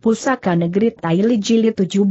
Pusaka Negeri Taili Jilid 17.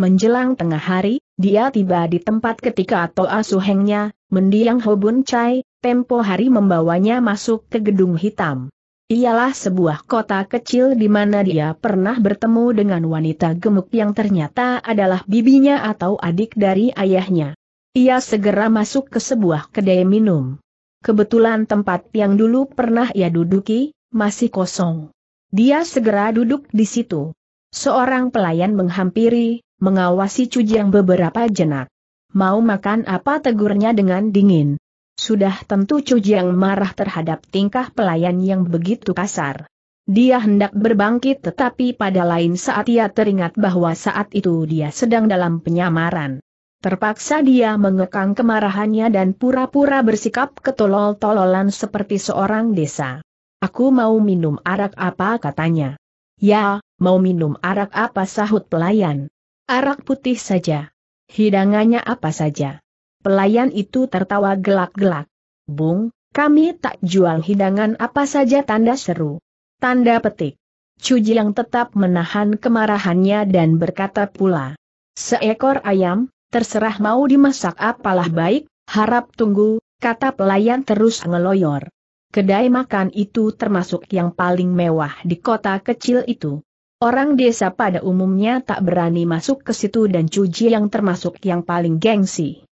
Menjelang tengah hari, dia tiba di tempat ketika atau asuhengnya, mendiang Hobun Chai, tempo hari membawanya masuk ke gedung hitam. Ialah sebuah kota kecil di mana dia pernah bertemu dengan wanita gemuk yang ternyata adalah bibinya atau adik dari ayahnya. Ia segera masuk ke sebuah kedai minum. Kebetulan tempat yang dulu pernah ia duduki, masih kosong. Dia segera duduk di situ. Seorang pelayan menghampiri, mengawasi Cujiang beberapa jenak. Mau makan apa tegurnya dengan dingin. Sudah tentu Cujiang marah terhadap tingkah pelayan yang begitu kasar. Dia hendak berbangkit tetapi pada lain saat ia teringat bahwa saat itu dia sedang dalam penyamaran. Terpaksa dia mengekang kemarahannya dan pura-pura bersikap ketolol-tololan seperti seorang desa. Aku mau minum arak apa katanya. Ya, mau minum arak apa sahut pelayan. Arak putih saja. Hidangannya apa saja. Pelayan itu tertawa gelak-gelak. Bung, kami tak jual hidangan apa saja tanda seru. Tanda petik. Cuji yang tetap menahan kemarahannya dan berkata pula. Seekor ayam, terserah mau dimasak apalah baik, harap tunggu, kata pelayan terus ngeloyor. Kedai makan itu termasuk yang paling mewah di kota kecil itu. Orang desa pada umumnya tak berani masuk ke situ dan cuci yang termasuk yang paling gengsi.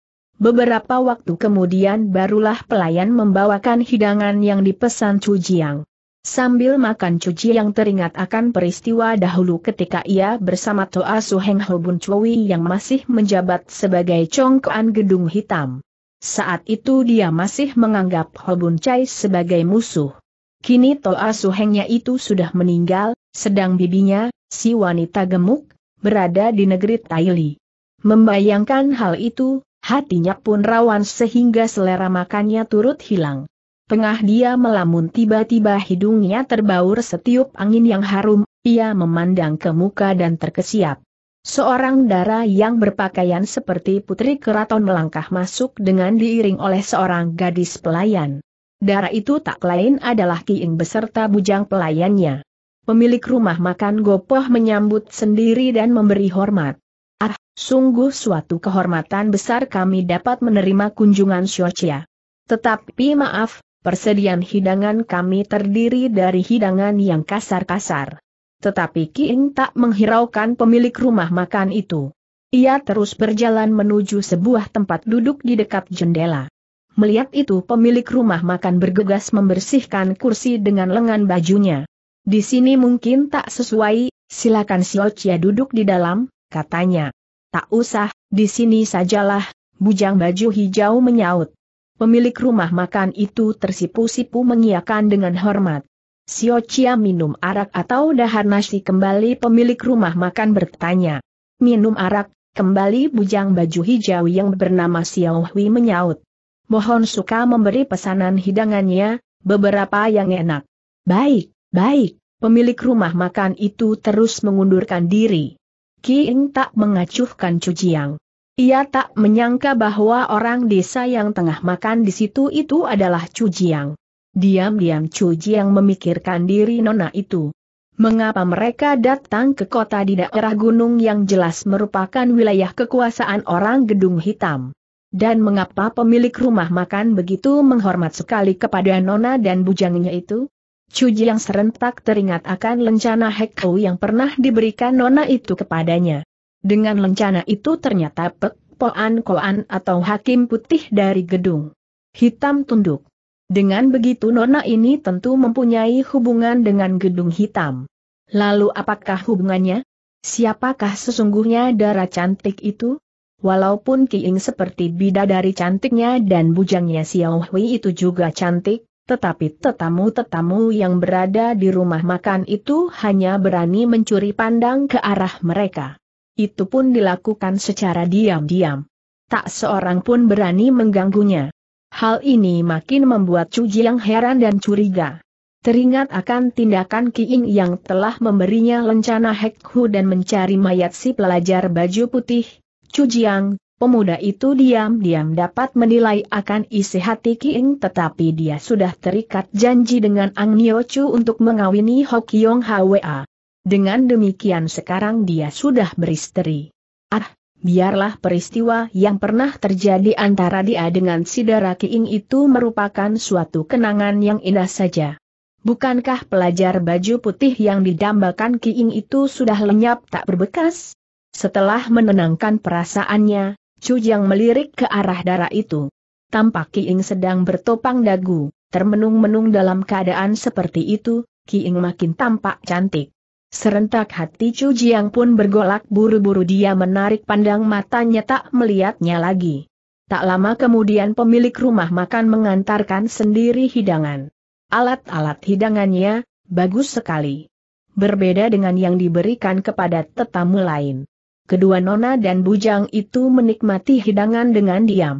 Beberapa waktu kemudian barulah pelayan membawakan hidangan yang dipesan Cujiang. Sambil makan Cujiang teringat akan peristiwa dahulu ketika ia bersama Toa Suheng Hobun Chui yang masih menjabat sebagai congkoan gedung hitam. Saat itu dia masih menganggap Hobun Chai sebagai musuh. Kini Toa Suhengnya itu sudah meninggal, sedang bibinya, si wanita gemuk, berada di negeri Taili. Membayangkan hal itu, hatinya pun rawan sehingga selera makannya turut hilang. Tengah dia melamun tiba-tiba hidungnya terbaur setiup angin yang harum, ia memandang ke muka dan terkesiap. Seorang dara yang berpakaian seperti putri keraton melangkah masuk dengan diiring oleh seorang gadis pelayan. Dara itu tak lain adalah Kiing beserta bujang pelayannya. Pemilik rumah makan Gopoh menyambut sendiri dan memberi hormat. Ah, sungguh suatu kehormatan besar kami dapat menerima kunjungan Siocia. Tetapi maaf, persediaan hidangan kami terdiri dari hidangan yang kasar-kasar. Tetapi Kiing tak menghiraukan pemilik rumah makan itu. Ia terus berjalan menuju sebuah tempat duduk di dekat jendela. Melihat itu pemilik rumah makan bergegas membersihkan kursi dengan lengan bajunya. Di sini mungkin tak sesuai, silakan Siocia duduk di dalam, katanya. Tak usah, di sini sajalah, bujang baju hijau menyaut. Pemilik rumah makan itu tersipu-sipu mengiakan dengan hormat. Sio Chia minum arak atau dahar nasi kembali pemilik rumah makan bertanya. Minum arak, kembali bujang baju hijau yang bernama Xiao Hui menyaut. Mohon suka memberi pesanan hidangannya, beberapa yang enak. Baik, baik, pemilik rumah makan itu terus mengundurkan diri. King tak mengacuhkan cuciang. Ia tak menyangka bahwa orang desa yang tengah makan di situ itu adalah Cujiang. Diam-diam Chu Jiang memikirkan diri nona itu. Mengapa mereka datang ke kota di daerah gunung yang jelas merupakan wilayah kekuasaan orang gedung hitam? Dan mengapa pemilik rumah makan begitu menghormat sekali kepada nona dan bujangnya itu? Chu yang serentak teringat akan lencana Hekau yang pernah diberikan nona itu kepadanya. Dengan lencana itu ternyata Pek Poan Koan atau Hakim Putih dari gedung. Hitam tunduk. Dengan begitu nona ini tentu mempunyai hubungan dengan gedung hitam. Lalu apakah hubungannya? Siapakah sesungguhnya darah cantik itu? Walaupun Kiing seperti bidadari cantiknya dan bujangnya Xiao Hui itu juga cantik, tetapi tetamu-tetamu yang berada di rumah makan itu hanya berani mencuri pandang ke arah mereka. Itu pun dilakukan secara diam-diam. Tak seorang pun berani mengganggunya. Hal ini makin membuat Chu Jiang heran dan curiga. Teringat akan tindakan Kiing yang telah memberinya lencana Hek Hu dan mencari mayat si pelajar baju putih, Chu Jiang, pemuda itu diam-diam dapat menilai akan isi hati Kiing tetapi dia sudah terikat janji dengan Ang Nio Chu untuk mengawini Hok Yong Hwa. Dengan demikian sekarang dia sudah beristri. Ah, biarlah peristiwa yang pernah terjadi antara dia dengan Sidara Kiing itu merupakan suatu kenangan yang indah saja. Bukankah pelajar baju putih yang didambakan Kiing itu sudah lenyap tak berbekas? Setelah menenangkan perasaannya, Chu Jiang melirik ke arah darah itu. Tampak Kiing sedang bertopang dagu, termenung-menung dalam keadaan seperti itu, Kiing makin tampak cantik. Serentak hati Chu Jiang pun bergolak buru-buru dia menarik pandang matanya tak melihatnya lagi. Tak lama kemudian pemilik rumah makan mengantarkan sendiri hidangan. Alat-alat hidangannya, bagus sekali. Berbeda dengan yang diberikan kepada tetamu lain. Kedua nona dan bujang itu menikmati hidangan dengan diam.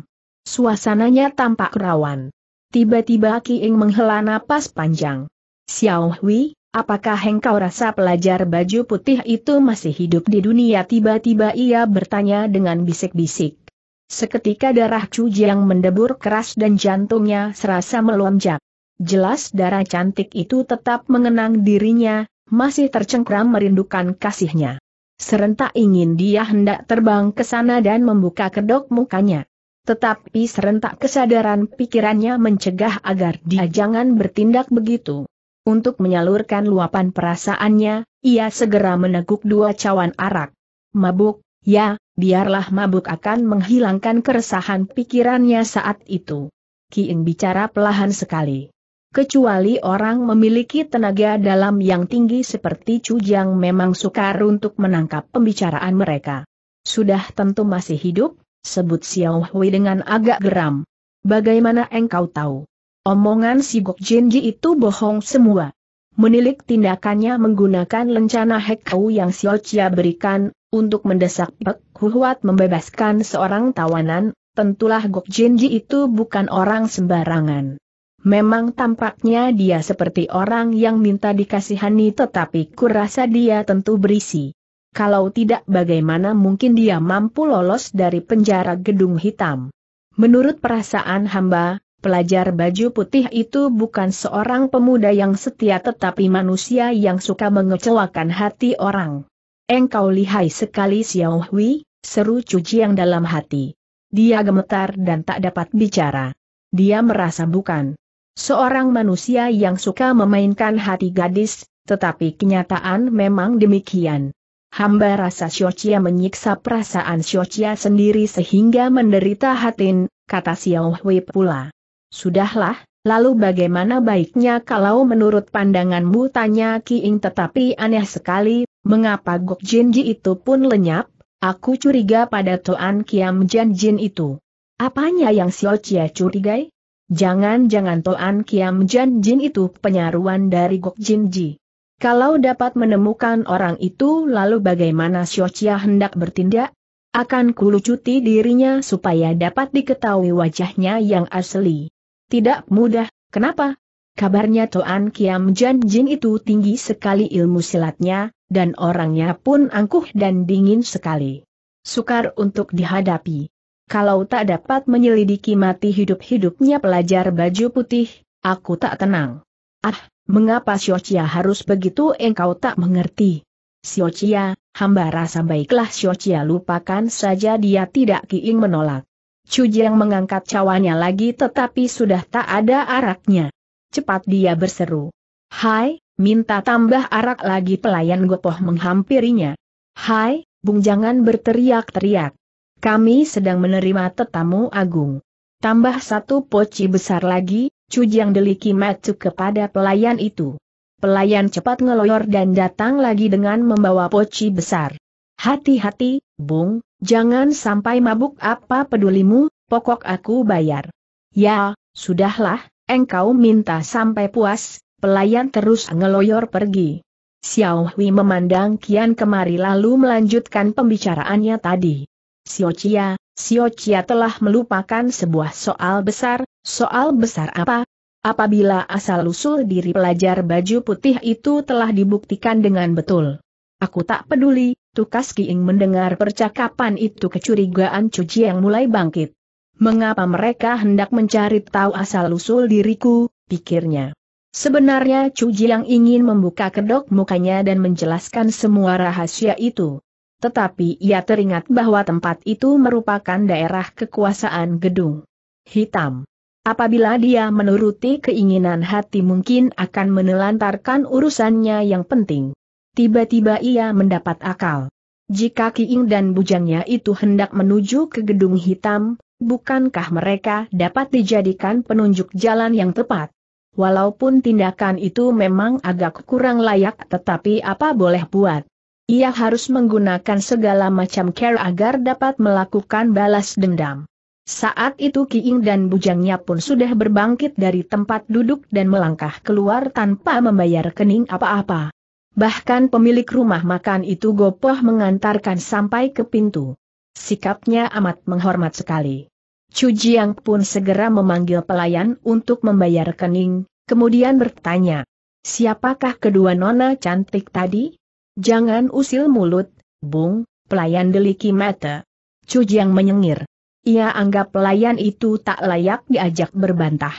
Suasananya tampak rawan. Tiba-tiba Ki Ing menghela napas panjang. Xiao Hui, Apakah engkau rasa pelajar baju putih itu masih hidup di dunia? Tiba-tiba ia bertanya dengan bisik-bisik. Seketika darah cuji yang mendebur keras dan jantungnya serasa melonjak. Jelas darah cantik itu tetap mengenang dirinya, masih tercengkram merindukan kasihnya. Serentak ingin dia hendak terbang ke sana dan membuka kedok mukanya. Tetapi serentak kesadaran pikirannya mencegah agar dia jangan bertindak begitu. Untuk menyalurkan luapan perasaannya, ia segera meneguk dua cawan arak. Mabuk, ya, biarlah mabuk akan menghilangkan keresahan pikirannya saat itu. Kiing bicara pelahan sekali. Kecuali orang memiliki tenaga dalam yang tinggi seperti Jiang memang sukar untuk menangkap pembicaraan mereka. Sudah tentu masih hidup, sebut Xiao Hui dengan agak geram. Bagaimana engkau tahu? Omongan si Gok Jinji itu bohong semua. Menilik tindakannya menggunakan lencana Hekau yang Xiao Chia berikan, untuk mendesak Pek Huat membebaskan seorang tawanan, tentulah Gok Jinji itu bukan orang sembarangan. Memang tampaknya dia seperti orang yang minta dikasihani tetapi kurasa dia tentu berisi. Kalau tidak bagaimana mungkin dia mampu lolos dari penjara gedung hitam. Menurut perasaan hamba, Pelajar baju putih itu bukan seorang pemuda yang setia tetapi manusia yang suka mengecewakan hati orang. Engkau lihai sekali Xiao Hui, seru yang dalam hati. Dia gemetar dan tak dapat bicara. Dia merasa bukan seorang manusia yang suka memainkan hati gadis, tetapi kenyataan memang demikian. Hamba rasa Xiochia menyiksa perasaan Xiochia sendiri sehingga menderita hatin, kata Xiao Hui pula. Sudahlah, lalu bagaimana baiknya kalau menurut pandanganmu tanya Kiing tetapi aneh sekali, mengapa Gok Ji itu pun lenyap, aku curiga pada Tuan Kiam Jan Jin itu. Apanya yang Sio Chia curigai? Jangan-jangan Tuan Kiam Jan Jin itu penyaruan dari Gok Ji. Kalau dapat menemukan orang itu lalu bagaimana Sio Chia hendak bertindak? Akan kulucuti dirinya supaya dapat diketahui wajahnya yang asli. Tidak mudah, kenapa? Kabarnya Toan Kiam Jan Jin itu tinggi sekali ilmu silatnya, dan orangnya pun angkuh dan dingin sekali. Sukar untuk dihadapi. Kalau tak dapat menyelidiki mati hidup-hidupnya pelajar baju putih, aku tak tenang. Ah, mengapa Siocia harus begitu engkau tak mengerti? Siocia, hamba rasa baiklah Siocia lupakan saja dia tidak kiing menolak. Chu Jiang mengangkat cawannya lagi tetapi sudah tak ada araknya. Cepat dia berseru. Hai, minta tambah arak lagi pelayan gopoh menghampirinya. Hai, Bung jangan berteriak-teriak. Kami sedang menerima tetamu agung. Tambah satu poci besar lagi, Chu Jiang deliki matu kepada pelayan itu. Pelayan cepat ngeloyor dan datang lagi dengan membawa poci besar. Hati-hati, Bung, Jangan sampai mabuk apa pedulimu, pokok aku bayar. Ya, sudahlah, engkau minta sampai puas, pelayan terus ngeloyor pergi. Xiao Hui memandang Kian kemari lalu melanjutkan pembicaraannya tadi. Xiao Chia, Xiao Chia telah melupakan sebuah soal besar, soal besar apa? Apabila asal-usul diri pelajar baju putih itu telah dibuktikan dengan betul. Aku tak peduli, Tukas Kiing mendengar percakapan itu kecurigaan Cuci yang mulai bangkit. Mengapa mereka hendak mencari tahu asal-usul diriku, pikirnya. Sebenarnya Cuji yang ingin membuka kedok mukanya dan menjelaskan semua rahasia itu. Tetapi ia teringat bahwa tempat itu merupakan daerah kekuasaan gedung hitam. Apabila dia menuruti keinginan hati mungkin akan menelantarkan urusannya yang penting. Tiba-tiba ia mendapat akal. Jika Kiing dan bujangnya itu hendak menuju ke gedung hitam, bukankah mereka dapat dijadikan penunjuk jalan yang tepat? Walaupun tindakan itu memang agak kurang layak tetapi apa boleh buat. Ia harus menggunakan segala macam care agar dapat melakukan balas dendam. Saat itu Kiing dan bujangnya pun sudah berbangkit dari tempat duduk dan melangkah keluar tanpa membayar kening apa-apa. Bahkan pemilik rumah makan itu gopoh mengantarkan sampai ke pintu. Sikapnya amat menghormat sekali. Chu Jiang pun segera memanggil pelayan untuk membayar rekening, kemudian bertanya, Siapakah kedua nona cantik tadi? Jangan usil mulut, Bung, pelayan deliki mata. Chu Jiang menyengir. Ia anggap pelayan itu tak layak diajak berbantah.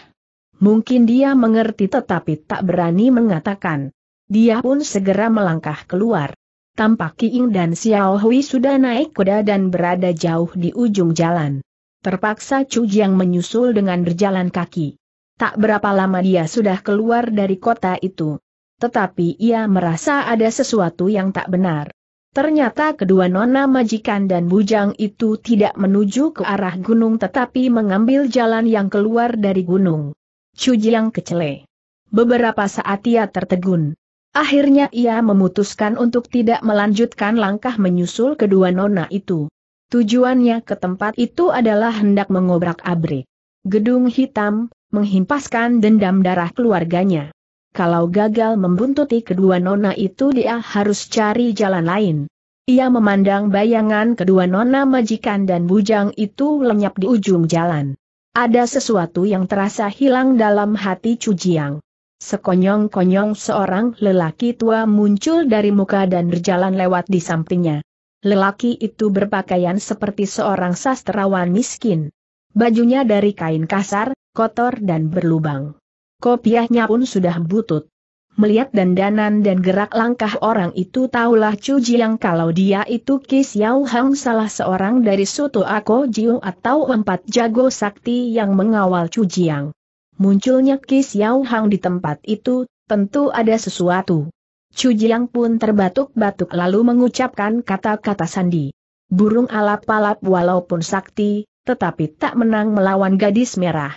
Mungkin dia mengerti tetapi tak berani mengatakan. Dia pun segera melangkah keluar. Tampak Kiing dan Xiao Hui sudah naik kuda dan berada jauh di ujung jalan. Terpaksa Chu Jiang menyusul dengan berjalan kaki. Tak berapa lama dia sudah keluar dari kota itu. Tetapi ia merasa ada sesuatu yang tak benar. Ternyata kedua nona majikan dan bujang itu tidak menuju ke arah gunung tetapi mengambil jalan yang keluar dari gunung. Chu Jiang kecele. Beberapa saat ia tertegun. Akhirnya ia memutuskan untuk tidak melanjutkan langkah menyusul kedua nona itu. Tujuannya ke tempat itu adalah hendak mengobrak abrik. Gedung hitam, menghimpaskan dendam darah keluarganya. Kalau gagal membuntuti kedua nona itu dia harus cari jalan lain. Ia memandang bayangan kedua nona majikan dan bujang itu lenyap di ujung jalan. Ada sesuatu yang terasa hilang dalam hati Cujiang. Sekonyong-konyong seorang lelaki tua muncul dari muka dan berjalan lewat di sampingnya. Lelaki itu berpakaian seperti seorang sastrawan miskin. Bajunya dari kain kasar, kotor dan berlubang. Kopiahnya pun sudah butut. Melihat dandanan dan gerak langkah orang itu tahulah Chu Jiang kalau dia itu Ki Xiao Hang salah seorang dari Soto Ako Jiu atau empat jago sakti yang mengawal Chu Jiang. Munculnya Ki Xiao Hang di tempat itu, tentu ada sesuatu. Chu Jiang pun terbatuk-batuk lalu mengucapkan kata-kata sandi. Burung alap-alap walaupun sakti, tetapi tak menang melawan gadis merah.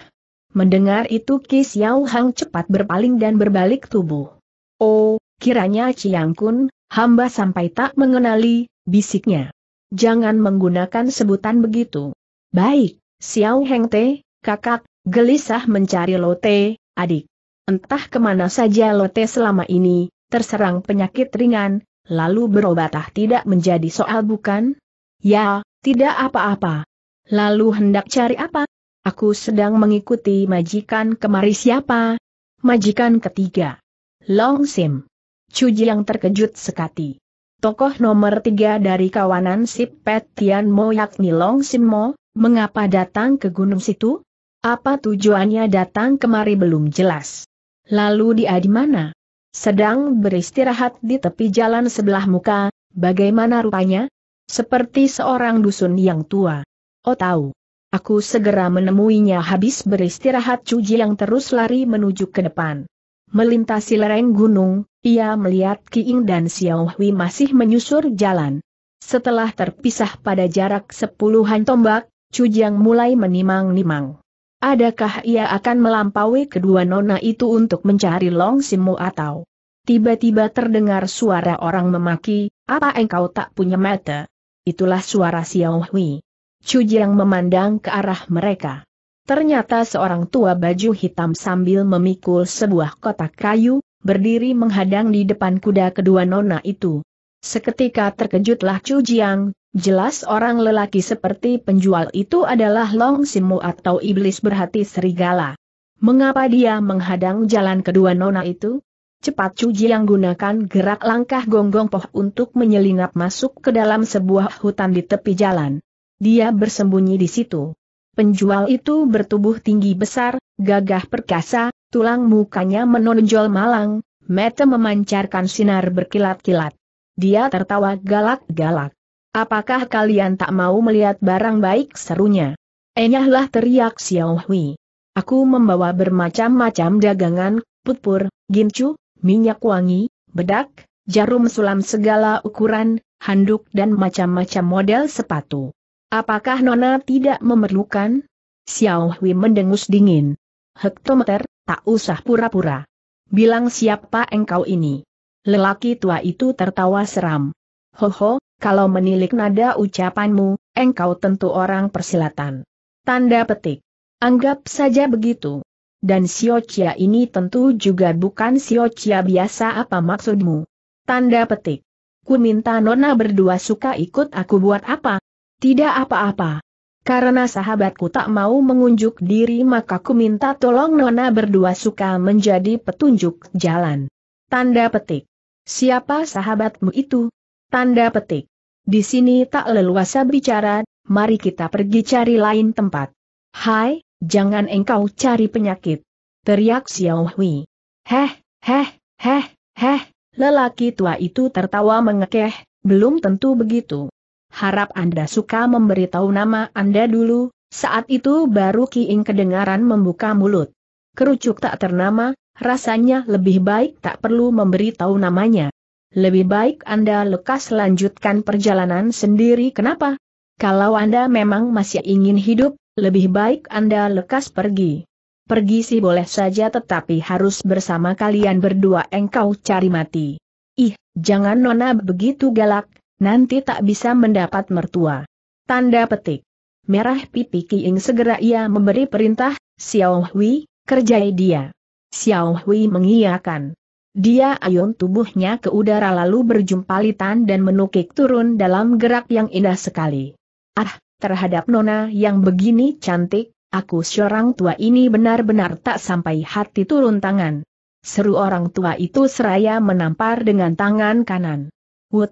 Mendengar itu Ki Xiao Hang cepat berpaling dan berbalik tubuh. Oh, kiranya Chiang Kun, hamba sampai tak mengenali, bisiknya. Jangan menggunakan sebutan begitu. Baik, Xiao Heng Te, kakak, Gelisah mencari Lote, adik. Entah kemana saja Lote selama ini, terserang penyakit ringan, lalu berobatah tidak menjadi soal bukan? Ya, tidak apa-apa. Lalu hendak cari apa? Aku sedang mengikuti majikan kemari siapa? Majikan ketiga. Long Sim. Cuji yang terkejut sekati. Tokoh nomor tiga dari kawanan si Pet Tian Mo yakni Long Sim Mo, mengapa datang ke gunung situ? Apa tujuannya datang kemari belum jelas. Lalu dia di mana? Sedang beristirahat di tepi jalan sebelah muka, bagaimana rupanya? Seperti seorang dusun yang tua. Oh tahu. Aku segera menemuinya habis beristirahat Cuji yang terus lari menuju ke depan. Melintasi lereng gunung, ia melihat Kiing dan Xiao Hui masih menyusur jalan. Setelah terpisah pada jarak sepuluhan tombak, Cuji yang mulai menimang-nimang. Adakah ia akan melampaui kedua nona itu untuk mencari Long Simu atau? Tiba-tiba terdengar suara orang memaki, apa engkau tak punya mata? Itulah suara Xiao Hui. Chu Jiang memandang ke arah mereka. Ternyata seorang tua baju hitam sambil memikul sebuah kotak kayu, berdiri menghadang di depan kuda kedua nona itu. Seketika terkejutlah Chu Jiang, jelas orang lelaki seperti penjual itu adalah Long Simu atau iblis berhati serigala. Mengapa dia menghadang jalan kedua nona itu? Cepat Chu Jiang gunakan gerak langkah gonggong poh untuk menyelinap masuk ke dalam sebuah hutan di tepi jalan. Dia bersembunyi di situ. Penjual itu bertubuh tinggi besar, gagah perkasa, tulang mukanya menonjol malang, mata memancarkan sinar berkilat-kilat. Dia tertawa galak-galak. Apakah kalian tak mau melihat barang baik serunya? Enyahlah teriak Xiao Hui. Aku membawa bermacam-macam dagangan, putpur, gincu, minyak wangi, bedak, jarum sulam segala ukuran, handuk dan macam-macam model sepatu. Apakah Nona tidak memerlukan? Xiao Hui mendengus dingin. Hektometer, tak usah pura-pura. Bilang siapa engkau ini. Lelaki tua itu tertawa seram. Hoho, kalau menilik nada ucapanmu, engkau tentu orang persilatan. Tanda petik. Anggap saja begitu. Dan Siocia ini tentu juga bukan Siocia biasa apa maksudmu. Tanda petik. Ku minta nona berdua suka ikut aku buat apa? Tidak apa-apa. Karena sahabatku tak mau mengunjuk diri maka ku minta tolong Nona berdua suka menjadi petunjuk jalan. Tanda petik. Siapa sahabatmu itu? Tanda petik. Di sini tak leluasa bicara, mari kita pergi cari lain tempat. Hai, jangan engkau cari penyakit. Teriak Xiao Hui. Heh, heh, heh, heh, lelaki tua itu tertawa mengekeh, belum tentu begitu. Harap Anda suka memberitahu nama Anda dulu, saat itu baru Ki Ing kedengaran membuka mulut. Kerucuk tak ternama, Rasanya lebih baik tak perlu memberi tahu namanya. Lebih baik Anda lekas lanjutkan perjalanan sendiri kenapa? Kalau Anda memang masih ingin hidup, lebih baik Anda lekas pergi. Pergi sih boleh saja tetapi harus bersama kalian berdua engkau cari mati. Ih, jangan Nona begitu galak, nanti tak bisa mendapat mertua. Tanda petik. Merah pipi Kiing segera ia memberi perintah, Xiao Hui, kerjai dia. Xiao Hui mengiyakan. Dia ayun tubuhnya ke udara lalu berjumpalitan dan menukik turun dalam gerak yang indah sekali. Ah, terhadap nona yang begini cantik, aku seorang tua ini benar-benar tak sampai hati turun tangan. Seru orang tua itu seraya menampar dengan tangan kanan. Wut!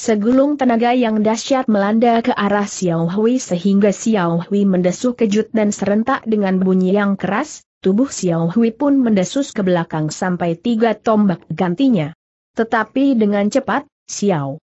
Segulung tenaga yang dahsyat melanda ke arah Xiao Hui sehingga Xiao Hui mendesuk kejut dan serentak dengan bunyi yang keras, tubuh Xiao Hui pun mendesus ke belakang sampai tiga tombak gantinya. Tetapi dengan cepat, Xiao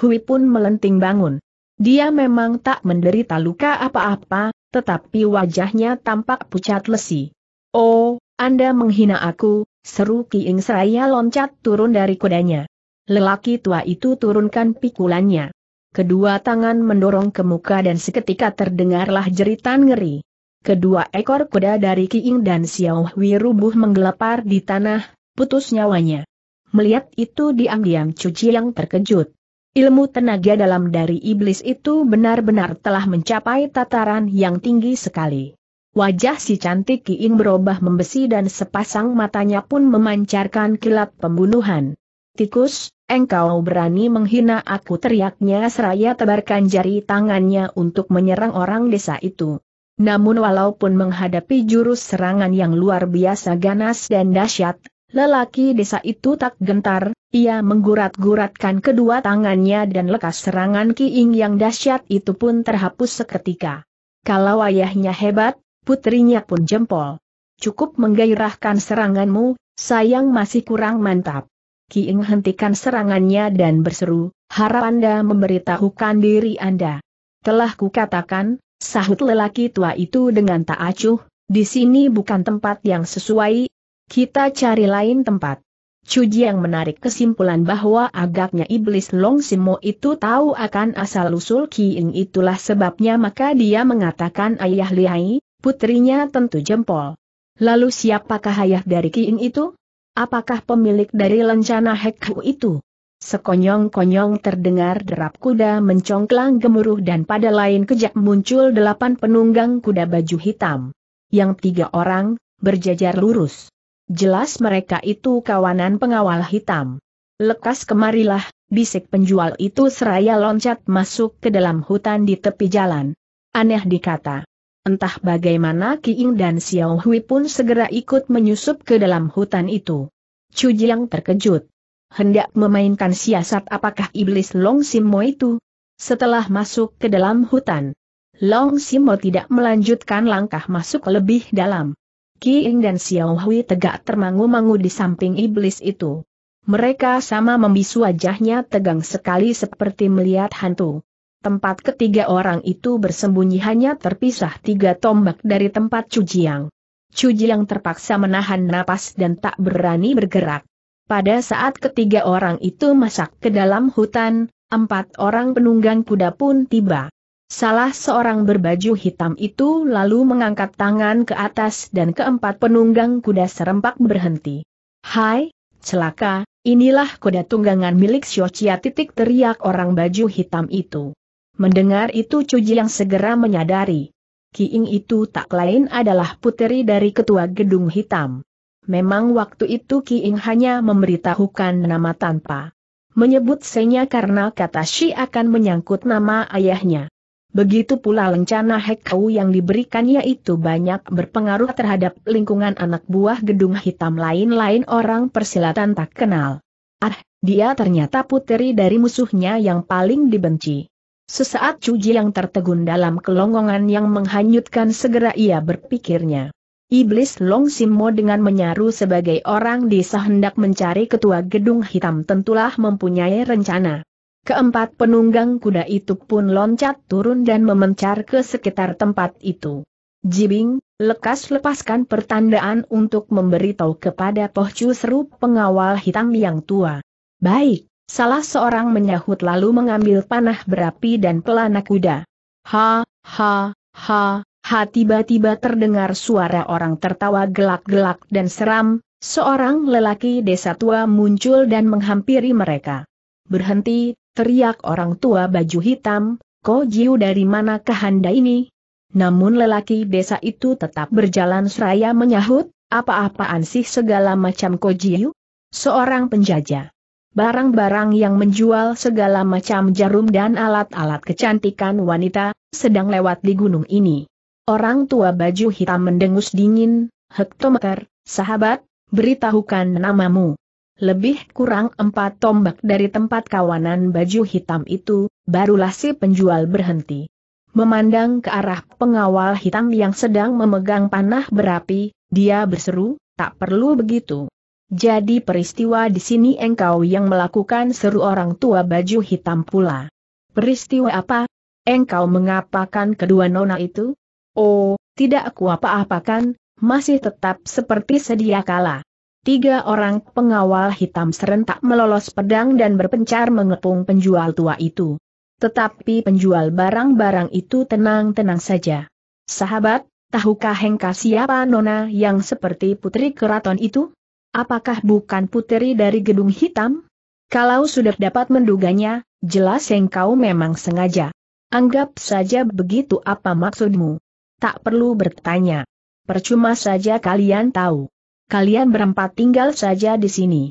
Hui pun melenting bangun. Dia memang tak menderita luka apa-apa, tetapi wajahnya tampak pucat lesi. Oh, Anda menghina aku, seru Kiing Seraya loncat turun dari kudanya. Lelaki tua itu turunkan pikulannya. Kedua tangan mendorong ke muka dan seketika terdengarlah jeritan ngeri kedua ekor kuda dari Kiing dan Xiao Hui rubuh menggelepar di tanah, putus nyawanya. Melihat itu diam-diam cuci yang terkejut. Ilmu tenaga dalam dari iblis itu benar-benar telah mencapai tataran yang tinggi sekali. Wajah si cantik Kiing berubah membesi dan sepasang matanya pun memancarkan kilat pembunuhan. Tikus, engkau berani menghina aku teriaknya seraya tebarkan jari tangannya untuk menyerang orang desa itu. Namun walaupun menghadapi jurus serangan yang luar biasa ganas dan dahsyat, lelaki desa itu tak gentar, ia menggurat-guratkan kedua tangannya dan lekas serangan Ki Ing yang dahsyat itu pun terhapus seketika. Kalau ayahnya hebat, putrinya pun jempol. Cukup menggairahkan seranganmu, sayang masih kurang mantap. Ki Ing hentikan serangannya dan berseru, harap Anda memberitahukan diri Anda. Telah kukatakan, Sahut lelaki tua itu dengan tak acuh, di sini bukan tempat yang sesuai, kita cari lain tempat. Cuji yang menarik kesimpulan bahwa agaknya iblis Long Simo itu tahu akan asal-usul Kiing itulah sebabnya maka dia mengatakan ayah Lihai, putrinya tentu jempol. Lalu siapakah ayah dari Kiing itu? Apakah pemilik dari lencana Hekhu itu? Sekonyong-konyong terdengar derap kuda mencongklang gemuruh dan pada lain kejap muncul delapan penunggang kuda baju hitam. Yang tiga orang, berjajar lurus. Jelas mereka itu kawanan pengawal hitam. Lekas kemarilah, bisik penjual itu seraya loncat masuk ke dalam hutan di tepi jalan. Aneh dikata. Entah bagaimana Kiing dan Xiao Hui pun segera ikut menyusup ke dalam hutan itu. Chu terkejut hendak memainkan siasat apakah iblis Long Simo itu. Setelah masuk ke dalam hutan, Long Simo tidak melanjutkan langkah masuk lebih dalam. Ying dan Xiao Hui tegak termangu-mangu di samping iblis itu. Mereka sama membisu wajahnya tegang sekali seperti melihat hantu. Tempat ketiga orang itu bersembunyi hanya terpisah tiga tombak dari tempat Cujiang. Cujiang terpaksa menahan napas dan tak berani bergerak. Pada saat ketiga orang itu masak ke dalam hutan, empat orang penunggang kuda pun tiba. Salah seorang berbaju hitam itu lalu mengangkat tangan ke atas dan keempat penunggang kuda serempak berhenti. Hai, celaka, inilah kuda tunggangan milik Xiochia titik teriak orang baju hitam itu. Mendengar itu Cuji yang segera menyadari. Kiing itu tak lain adalah puteri dari ketua gedung hitam. Memang waktu itu Kiing hanya memberitahukan nama tanpa menyebut Senya karena kata Shi akan menyangkut nama ayahnya. Begitu pula lencana Hekau yang diberikannya itu banyak berpengaruh terhadap lingkungan anak buah gedung hitam lain-lain orang persilatan tak kenal. Ah, dia ternyata puteri dari musuhnya yang paling dibenci. Sesaat Cuji yang tertegun dalam kelongongan yang menghanyutkan segera ia berpikirnya. Iblis Long Simo dengan menyaru sebagai orang desa hendak mencari ketua gedung hitam tentulah mempunyai rencana. Keempat penunggang kuda itu pun loncat turun dan memencar ke sekitar tempat itu. Jibing, lekas lepaskan pertandaan untuk memberitahu kepada Pohcu seru pengawal hitam yang tua. Baik, salah seorang menyahut lalu mengambil panah berapi dan pelana kuda. Ha, ha, ha, Ha tiba-tiba terdengar suara orang tertawa gelak-gelak dan seram, seorang lelaki desa tua muncul dan menghampiri mereka. Berhenti, teriak orang tua baju hitam, Ko Jiu dari mana kehanda ini? Namun lelaki desa itu tetap berjalan seraya menyahut, apa-apaan sih segala macam Ko Jiu? Seorang penjajah. Barang-barang yang menjual segala macam jarum dan alat-alat kecantikan wanita, sedang lewat di gunung ini. Orang tua baju hitam mendengus dingin, hektometer, sahabat, beritahukan namamu. Lebih kurang empat tombak dari tempat kawanan baju hitam itu, barulah si penjual berhenti. Memandang ke arah pengawal hitam yang sedang memegang panah berapi, dia berseru, tak perlu begitu. Jadi peristiwa di sini engkau yang melakukan seru orang tua baju hitam pula. Peristiwa apa? Engkau mengapakan kedua nona itu? Oh, tidak aku apa-apakan, masih tetap seperti sedia kala. Tiga orang pengawal hitam serentak melolos pedang dan berpencar mengepung penjual tua itu. Tetapi penjual barang-barang itu tenang-tenang saja. Sahabat, tahukah Hengka siapa nona yang seperti putri keraton itu? Apakah bukan putri dari gedung hitam? Kalau sudah dapat menduganya, jelas engkau memang sengaja. Anggap saja begitu apa maksudmu tak perlu bertanya. Percuma saja kalian tahu. Kalian berempat tinggal saja di sini.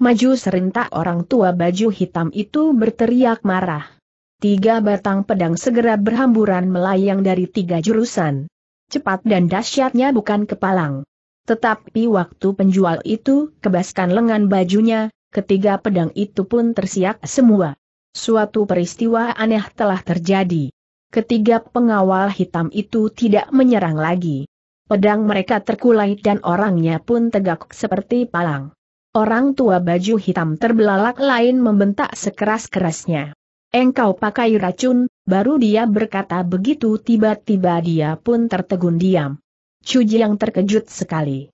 Maju serentak orang tua baju hitam itu berteriak marah. Tiga batang pedang segera berhamburan melayang dari tiga jurusan. Cepat dan dahsyatnya bukan kepalang. Tetapi waktu penjual itu kebaskan lengan bajunya, ketiga pedang itu pun tersiak semua. Suatu peristiwa aneh telah terjadi. Ketiga pengawal hitam itu tidak menyerang lagi. Pedang mereka terkulai dan orangnya pun tegak seperti palang. Orang tua baju hitam terbelalak lain membentak sekeras-kerasnya. Engkau pakai racun, baru dia berkata begitu tiba-tiba dia pun tertegun diam. Cuji yang terkejut sekali.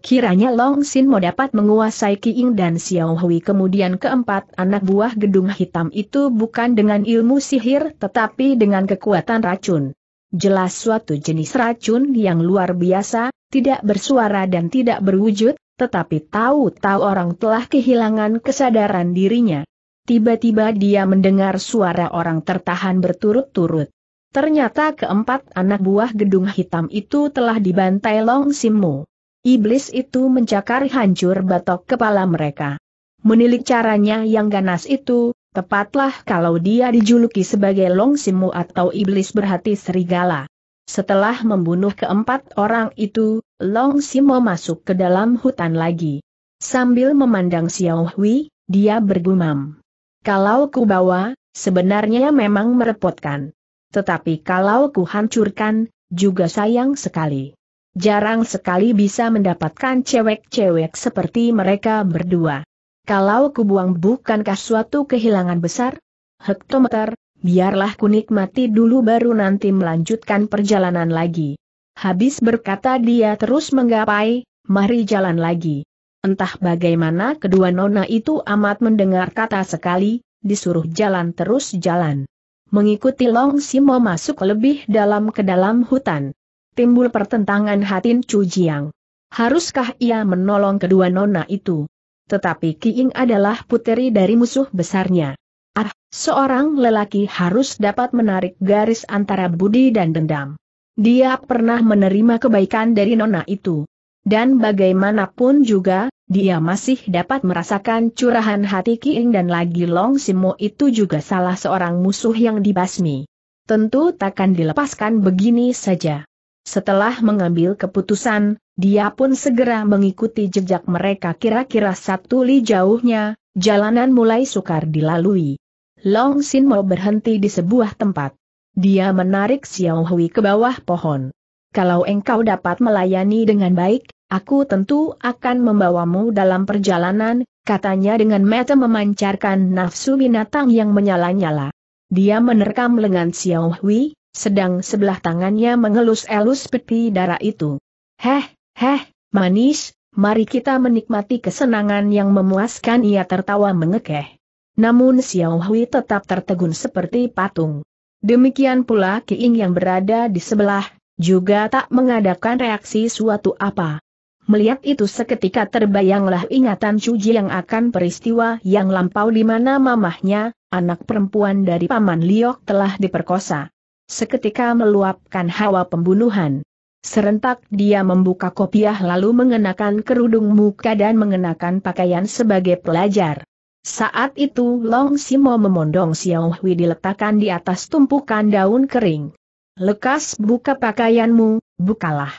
Kiranya Long Sin mau dapat menguasai Kiing dan Xiao Hui kemudian keempat anak buah gedung hitam itu bukan dengan ilmu sihir tetapi dengan kekuatan racun. Jelas suatu jenis racun yang luar biasa, tidak bersuara dan tidak berwujud, tetapi tahu-tahu orang telah kehilangan kesadaran dirinya. Tiba-tiba dia mendengar suara orang tertahan berturut-turut. Ternyata keempat anak buah gedung hitam itu telah dibantai Long Simu. Iblis itu mencakar hancur batok kepala mereka. Menilik caranya yang ganas itu, tepatlah kalau dia dijuluki sebagai Long Simu atau Iblis berhati serigala. Setelah membunuh keempat orang itu, Long Simo masuk ke dalam hutan lagi. Sambil memandang Xiao Hui, dia bergumam. Kalau ku bawa, sebenarnya memang merepotkan. Tetapi kalau ku hancurkan, juga sayang sekali. Jarang sekali bisa mendapatkan cewek-cewek seperti mereka berdua. Kalau kubuang bukankah suatu kehilangan besar? Hektometer, biarlah kunikmati dulu baru nanti melanjutkan perjalanan lagi. Habis berkata dia terus menggapai, mari jalan lagi. Entah bagaimana kedua nona itu amat mendengar kata sekali, disuruh jalan terus jalan. Mengikuti Long Simo masuk lebih dalam ke dalam hutan timbul pertentangan hati Chu Jiang. Haruskah ia menolong kedua nona itu? Tetapi Kiing adalah puteri dari musuh besarnya. Ah, seorang lelaki harus dapat menarik garis antara budi dan dendam. Dia pernah menerima kebaikan dari nona itu. Dan bagaimanapun juga, dia masih dapat merasakan curahan hati Kiing dan lagi Long Simo itu juga salah seorang musuh yang dibasmi. Tentu takkan dilepaskan begini saja. Setelah mengambil keputusan, dia pun segera mengikuti jejak mereka kira-kira satu li jauhnya, jalanan mulai sukar dilalui. Long Sin mau berhenti di sebuah tempat. Dia menarik Xiao Hui ke bawah pohon. Kalau engkau dapat melayani dengan baik, aku tentu akan membawamu dalam perjalanan, katanya dengan mata memancarkan nafsu binatang yang menyala-nyala. Dia menerkam lengan Xiao Hui, sedang sebelah tangannya mengelus-elus pipi darah itu. Heh, heh, manis, mari kita menikmati kesenangan yang memuaskan ia tertawa mengekeh. Namun Xiao Hui tetap tertegun seperti patung. Demikian pula Kiing yang berada di sebelah, juga tak mengadakan reaksi suatu apa. Melihat itu seketika terbayanglah ingatan Cuji yang akan peristiwa yang lampau di mana mamahnya, anak perempuan dari Paman Liok telah diperkosa seketika meluapkan hawa pembunuhan. Serentak dia membuka kopiah lalu mengenakan kerudung muka dan mengenakan pakaian sebagai pelajar. Saat itu Long Simo memondong Xiao Hui diletakkan di atas tumpukan daun kering. Lekas buka pakaianmu, bukalah.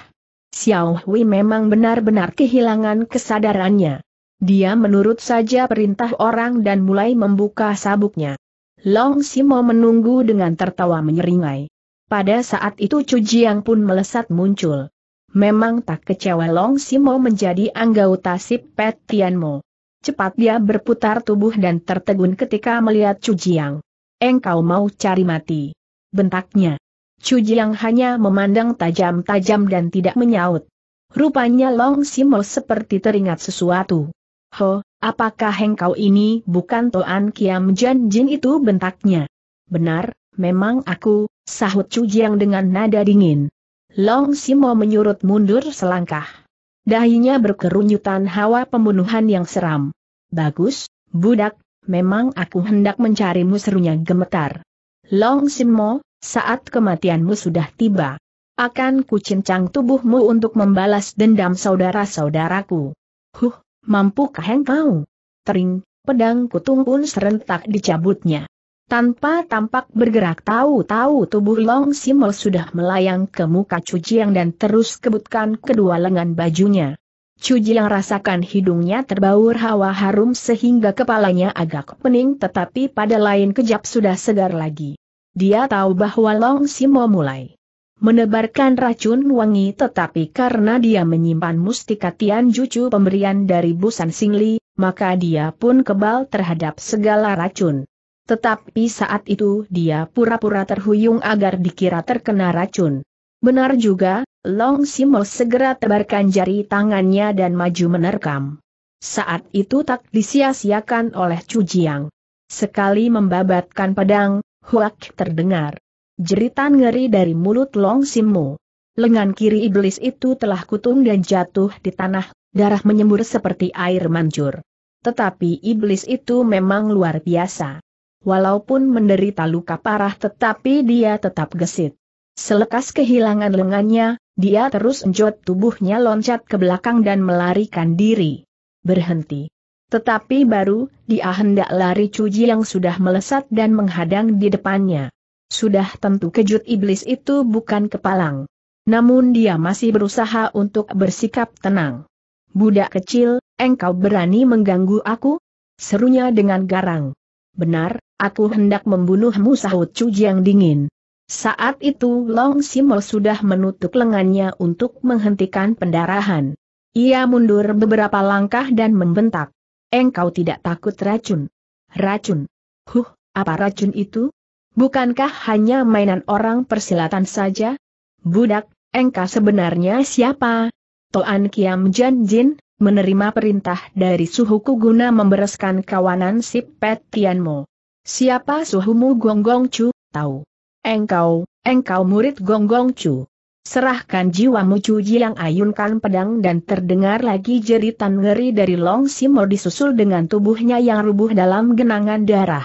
Xiao Hui memang benar-benar kehilangan kesadarannya. Dia menurut saja perintah orang dan mulai membuka sabuknya. Long Simo menunggu dengan tertawa menyeringai. Pada saat itu Jiang pun melesat muncul. Memang tak kecewa Long Simo menjadi anggota Sip Pet Tianmo. Cepat dia berputar tubuh dan tertegun ketika melihat Jiang. Engkau mau cari mati. Bentaknya. Jiang hanya memandang tajam-tajam dan tidak menyaut. Rupanya Long Simo seperti teringat sesuatu. Ho, Apakah hengkau ini bukan Toan Kiam Jan Jin itu bentaknya? Benar, memang aku, sahut Chu Jiang dengan nada dingin. Long Simo menyurut mundur selangkah. Dahinya berkerunyutan hawa pembunuhan yang seram. Bagus, budak, memang aku hendak mencarimu serunya gemetar. Long Simo, saat kematianmu sudah tiba. Akan kucincang tubuhmu untuk membalas dendam saudara-saudaraku. Huh, Mampukah engkau? Tering, pedang kutung pun serentak dicabutnya. Tanpa tampak bergerak tahu-tahu tubuh Long Simo sudah melayang ke muka Cujiang dan terus kebutkan kedua lengan bajunya. Cujiang rasakan hidungnya terbaur hawa harum sehingga kepalanya agak pening tetapi pada lain kejap sudah segar lagi. Dia tahu bahwa Long Simo mulai menebarkan racun wangi tetapi karena dia menyimpan mustika Tian Jucu pemberian dari Busan Singli, maka dia pun kebal terhadap segala racun. Tetapi saat itu dia pura-pura terhuyung agar dikira terkena racun. Benar juga, Long Simo segera tebarkan jari tangannya dan maju menerkam. Saat itu tak disia-siakan oleh Chu Jiang. Sekali membabatkan pedang, huak terdengar. Jeritan ngeri dari mulut Long Simu. Lengan kiri iblis itu telah kutung dan jatuh di tanah, darah menyembur seperti air mancur. Tetapi iblis itu memang luar biasa. Walaupun menderita luka parah tetapi dia tetap gesit. Selekas kehilangan lengannya, dia terus enjot tubuhnya loncat ke belakang dan melarikan diri. Berhenti. Tetapi baru, dia hendak lari cuji yang sudah melesat dan menghadang di depannya. Sudah tentu kejut iblis itu bukan kepalang. Namun dia masih berusaha untuk bersikap tenang. Budak kecil, engkau berani mengganggu aku? Serunya dengan garang. Benar, aku hendak membunuhmu sahut Cujiang dingin. Saat itu Long Simol sudah menutup lengannya untuk menghentikan pendarahan. Ia mundur beberapa langkah dan membentak. Engkau tidak takut racun. Racun. Huh, apa racun itu? Bukankah hanya mainan orang persilatan saja? Budak, engkau sebenarnya siapa? Toan Kiam Jan Jin menerima perintah dari suhuku guna membereskan kawanan si Pet Tianmo. Siapa suhumu Gonggong Chu, tahu? Engkau, engkau murid Gonggong Chu. Serahkan jiwamu cuji yang ayunkan pedang dan terdengar lagi jeritan ngeri dari Long Simo disusul dengan tubuhnya yang rubuh dalam genangan darah.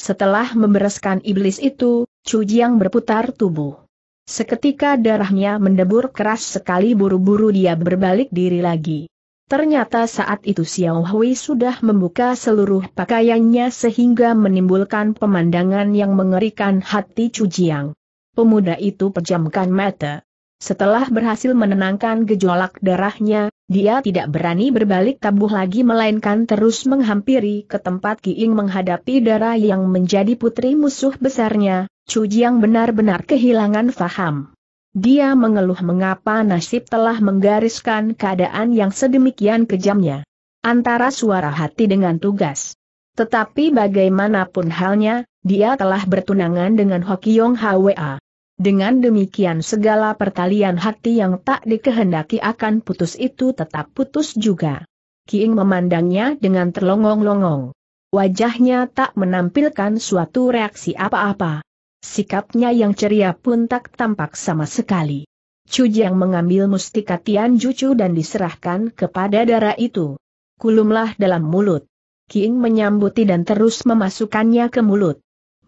Setelah membereskan iblis itu, Chu Jiang berputar tubuh. Seketika darahnya mendebur keras sekali buru-buru dia berbalik diri lagi. Ternyata saat itu Xiao Hui sudah membuka seluruh pakaiannya sehingga menimbulkan pemandangan yang mengerikan hati Chu Jiang. Pemuda itu pejamkan mata. Setelah berhasil menenangkan gejolak darahnya, dia tidak berani berbalik tabuh lagi melainkan terus menghampiri ke tempat Ki Ing menghadapi darah yang menjadi putri musuh besarnya, Chu Jiang benar-benar kehilangan faham. Dia mengeluh mengapa nasib telah menggariskan keadaan yang sedemikian kejamnya. Antara suara hati dengan tugas. Tetapi bagaimanapun halnya, dia telah bertunangan dengan Hokiong Yong Hwa. Dengan demikian segala pertalian hati yang tak dikehendaki akan putus itu tetap putus juga. Kiing memandangnya dengan terlongong-longong. Wajahnya tak menampilkan suatu reaksi apa-apa. Sikapnya yang ceria pun tak tampak sama sekali. yang mengambil mustika Tian Jucu dan diserahkan kepada darah itu. Kulumlah dalam mulut. King menyambuti dan terus memasukkannya ke mulut.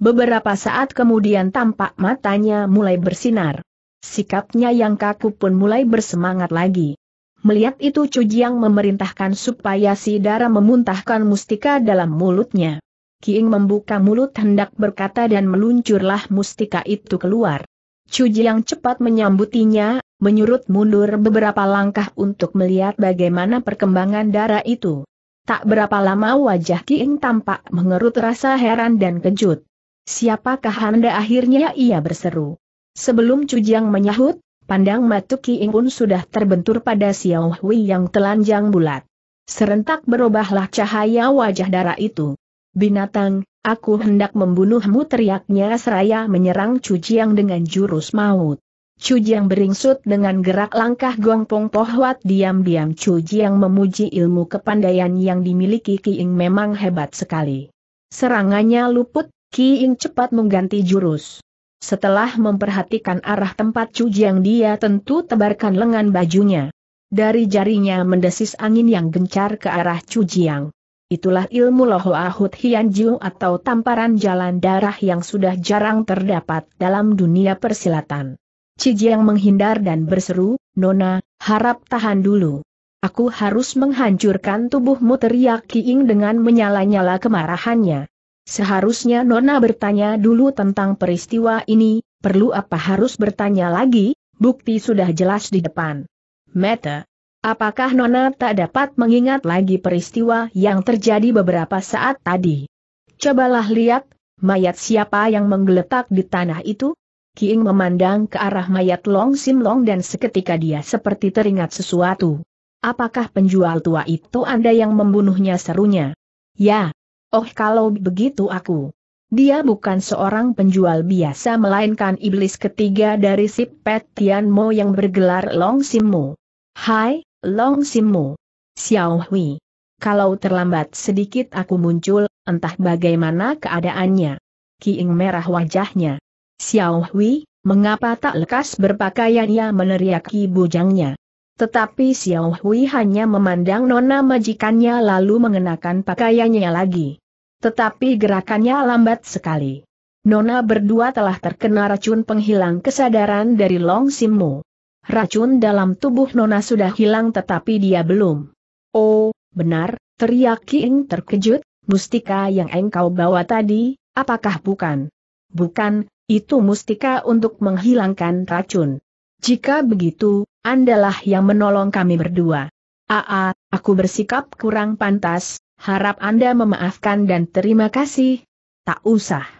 Beberapa saat kemudian tampak matanya mulai bersinar. Sikapnya yang kaku pun mulai bersemangat lagi. Melihat itu Cujiang memerintahkan supaya si darah memuntahkan mustika dalam mulutnya. Kiing membuka mulut hendak berkata dan meluncurlah mustika itu keluar. Cujiang cepat menyambutinya, menyurut mundur beberapa langkah untuk melihat bagaimana perkembangan darah itu. Tak berapa lama wajah Kiing tampak mengerut rasa heran dan kejut. Siapakah Anda akhirnya ia berseru. Sebelum Cujiang menyahut, pandang Matu Ing pun sudah terbentur pada Xiao Hui yang telanjang bulat. Serentak berubahlah cahaya wajah darah itu. Binatang, aku hendak membunuhmu teriaknya seraya menyerang Cujiang dengan jurus maut. Cujiang beringsut dengan gerak langkah Gongpong Pohwat diam-diam Cujiang memuji ilmu kepandaian yang dimiliki Ki Ing memang hebat sekali. Serangannya luput Ki Ing cepat mengganti jurus. Setelah memperhatikan arah tempat Cujiang dia tentu tebarkan lengan bajunya. Dari jarinya mendesis angin yang gencar ke arah Cujiang. Itulah ilmu Lohoahut Hian Jiu atau tamparan jalan darah yang sudah jarang terdapat dalam dunia persilatan. Cijiang menghindar dan berseru, Nona, harap tahan dulu. Aku harus menghancurkan tubuhmu teriak Ki Kiing dengan menyala-nyala kemarahannya. Seharusnya Nona bertanya dulu tentang peristiwa ini, perlu apa harus bertanya lagi, bukti sudah jelas di depan. Meta. Apakah Nona tak dapat mengingat lagi peristiwa yang terjadi beberapa saat tadi? Cobalah lihat, mayat siapa yang menggeletak di tanah itu? Kiing memandang ke arah mayat Long Sim Long dan seketika dia seperti teringat sesuatu. Apakah penjual tua itu Anda yang membunuhnya serunya? Ya, Oh kalau begitu aku. Dia bukan seorang penjual biasa melainkan iblis ketiga dari si Pet Tian Mo yang bergelar Long Simu. Hai, Long Simu. Xiao Hui. Kalau terlambat sedikit aku muncul, entah bagaimana keadaannya. Kiing merah wajahnya. Xiao Hui, mengapa tak lekas berpakaian berpakaiannya meneriaki bujangnya. Tetapi Xiao Hui hanya memandang nona majikannya lalu mengenakan pakaiannya lagi. Tetapi gerakannya lambat sekali. Nona berdua telah terkena racun penghilang kesadaran dari Long Simu. Racun dalam tubuh Nona sudah hilang tetapi dia belum. Oh, benar, teriak King terkejut, mustika yang engkau bawa tadi, apakah bukan? Bukan, itu mustika untuk menghilangkan racun. Jika begitu, andalah yang menolong kami berdua. Aa, aku bersikap kurang pantas, harap Anda memaafkan dan terima kasih. Tak usah.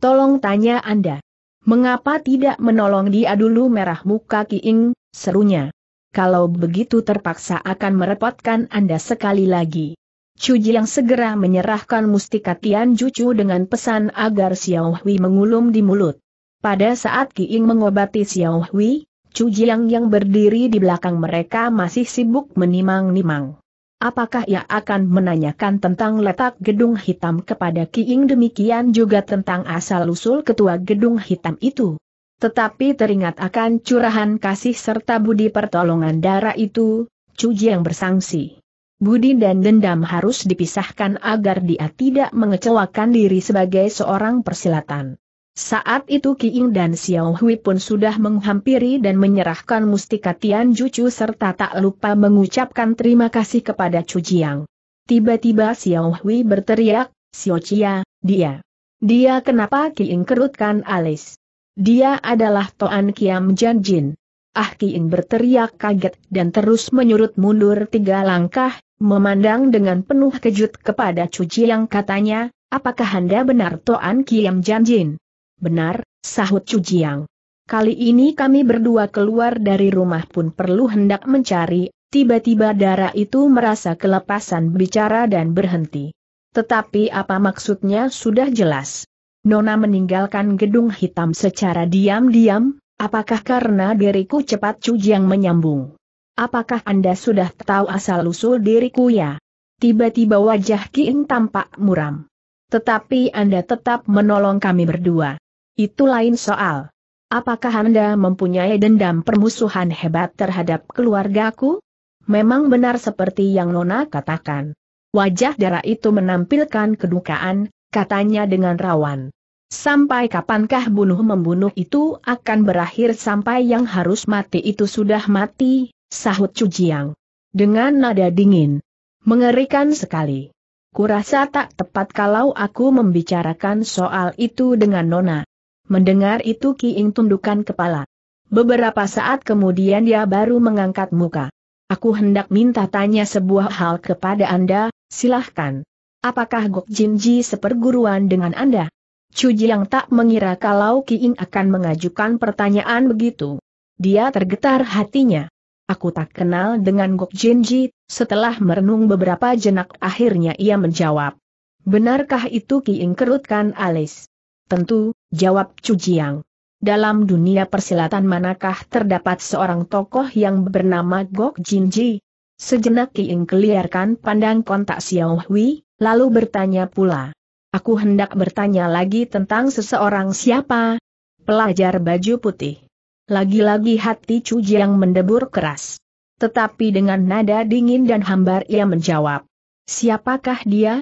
Tolong tanya Anda. Mengapa tidak menolong dia dulu merah muka Kiing, serunya. Kalau begitu terpaksa akan merepotkan Anda sekali lagi. Cuji yang segera menyerahkan mustika Tian Jucu dengan pesan agar Xiao Hui mengulum di mulut. Pada saat Kiing mengobati Xiao Hui, Chu yang berdiri di belakang mereka masih sibuk menimang-nimang. Apakah ia akan menanyakan tentang letak gedung hitam kepada Kiing demikian juga tentang asal-usul ketua gedung hitam itu? Tetapi teringat akan curahan kasih serta budi pertolongan darah itu, cuji yang bersangsi. Budi dan dendam harus dipisahkan agar dia tidak mengecewakan diri sebagai seorang persilatan. Saat itu Ki Kiing dan Xiao Hui pun sudah menghampiri dan menyerahkan mustika Tian Jucu serta tak lupa mengucapkan terima kasih kepada Chu Jiang. Tiba-tiba Xiao Hui berteriak, Xiao Chia, dia. Dia kenapa Ki Kiing kerutkan alis? Dia adalah Toan Kiam Jan Jin. Ah Kiing berteriak kaget dan terus menyurut mundur tiga langkah, memandang dengan penuh kejut kepada Chu Jiang katanya, apakah Anda benar Toan Kiam Jan Jin? Benar, sahut Cujiang. Kali ini kami berdua keluar dari rumah pun perlu hendak mencari, tiba-tiba darah itu merasa kelepasan bicara dan berhenti. Tetapi apa maksudnya sudah jelas. Nona meninggalkan gedung hitam secara diam-diam, apakah karena diriku cepat Cujiang menyambung? Apakah Anda sudah tahu asal-usul diriku ya? Tiba-tiba wajah Kiing tampak muram. Tetapi Anda tetap menolong kami berdua. Itu lain soal. Apakah Anda mempunyai dendam permusuhan hebat terhadap keluargaku? Memang benar seperti yang Nona katakan. Wajah darah itu menampilkan kedukaan, katanya dengan rawan. Sampai kapankah bunuh-membunuh itu akan berakhir sampai yang harus mati itu sudah mati, sahut Cujiang. Dengan nada dingin. Mengerikan sekali. Kurasa tak tepat kalau aku membicarakan soal itu dengan Nona. Mendengar itu Ki Kiing tundukkan kepala. Beberapa saat kemudian dia baru mengangkat muka. Aku hendak minta tanya sebuah hal kepada Anda, silahkan. Apakah Gok Jin Ji seperguruan dengan Anda? Chu yang tak mengira kalau Ki Kiing akan mengajukan pertanyaan begitu. Dia tergetar hatinya. Aku tak kenal dengan Gok Jin Ji, setelah merenung beberapa jenak akhirnya ia menjawab. Benarkah itu Ki Kiing kerutkan alis? Tentu, jawab Cujiang. Dalam dunia persilatan manakah terdapat seorang tokoh yang bernama Gok Jin Ji? Sejenak Kiing keliarkan pandang kontak Xiao Hui, lalu bertanya pula. Aku hendak bertanya lagi tentang seseorang siapa? Pelajar baju putih. Lagi-lagi hati Cujiang mendebur keras. Tetapi dengan nada dingin dan hambar ia menjawab. Siapakah dia?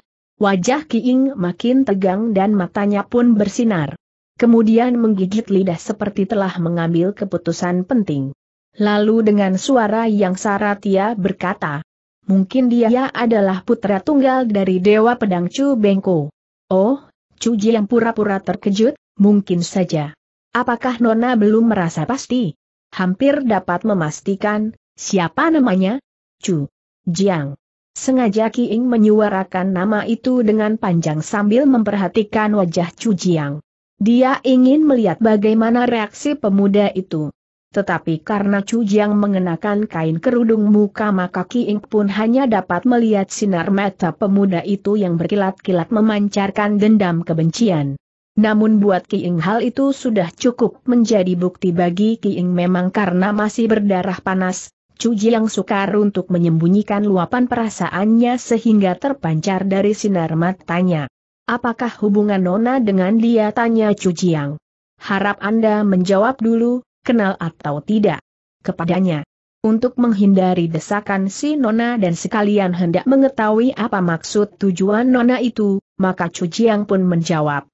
Wajah Kiing makin tegang dan matanya pun bersinar kemudian menggigit lidah seperti telah mengambil keputusan penting. Lalu dengan suara yang sarat ia berkata, mungkin dia adalah putra tunggal dari Dewa Pedang Chu Bengko. Oh, Chu yang pura-pura terkejut, mungkin saja. Apakah Nona belum merasa pasti? Hampir dapat memastikan, siapa namanya? Chu Jiang. Sengaja Kiing menyuarakan nama itu dengan panjang sambil memperhatikan wajah Chu Jiang. Dia ingin melihat bagaimana reaksi pemuda itu. Tetapi karena Chu Jiang mengenakan kain kerudung muka maka Ki Ing pun hanya dapat melihat sinar mata pemuda itu yang berkilat-kilat memancarkan dendam kebencian. Namun buat Ki Ing hal itu sudah cukup menjadi bukti bagi Ki Ing memang karena masih berdarah panas, Chu Jiang sukar untuk menyembunyikan luapan perasaannya sehingga terpancar dari sinar matanya. Apakah hubungan Nona dengan dia tanya Cuciang? Harap Anda menjawab dulu, kenal atau tidak. Kepadanya. Untuk menghindari desakan si Nona dan sekalian hendak mengetahui apa maksud tujuan Nona itu, maka Cuciang pun menjawab.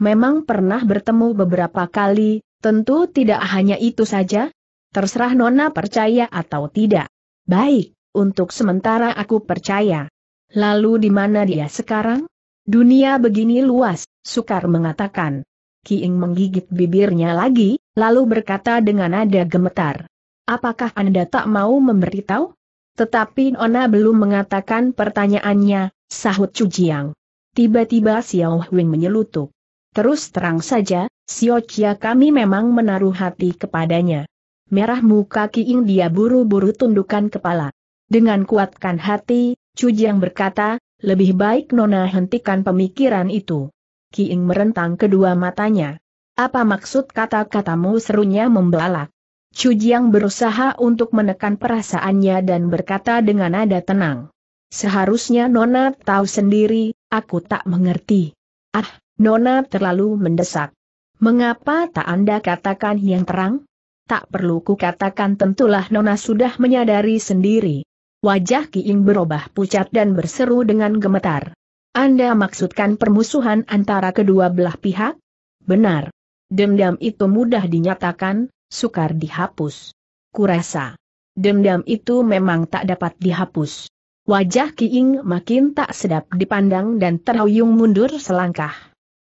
Memang pernah bertemu beberapa kali, tentu tidak hanya itu saja. Terserah Nona percaya atau tidak. Baik, untuk sementara aku percaya. Lalu di mana dia sekarang? Dunia begini luas, sukar mengatakan. Kiing menggigit bibirnya lagi, lalu berkata dengan nada gemetar. Apakah Anda tak mau memberitahu? Tetapi Nona belum mengatakan pertanyaannya, sahut Jiang. Tiba-tiba Xiao Hui menyelutup. Terus terang saja, Xiao Chia kami memang menaruh hati kepadanya. Merah muka Kiing dia buru-buru tundukkan kepala. Dengan kuatkan hati, Jiang berkata, lebih baik Nona hentikan pemikiran itu. Kiing merentang kedua matanya. Apa maksud kata-katamu serunya Chu Jiang berusaha untuk menekan perasaannya dan berkata dengan nada tenang. Seharusnya Nona tahu sendiri, aku tak mengerti. Ah, Nona terlalu mendesak. Mengapa tak Anda katakan yang terang? Tak perlu kukatakan tentulah Nona sudah menyadari sendiri. Wajah Kiing berubah pucat dan berseru dengan gemetar. Anda maksudkan permusuhan antara kedua belah pihak? Benar. Dendam itu mudah dinyatakan, sukar dihapus. Kurasa. Dendam itu memang tak dapat dihapus. Wajah Kiing makin tak sedap dipandang dan terhuyung mundur selangkah.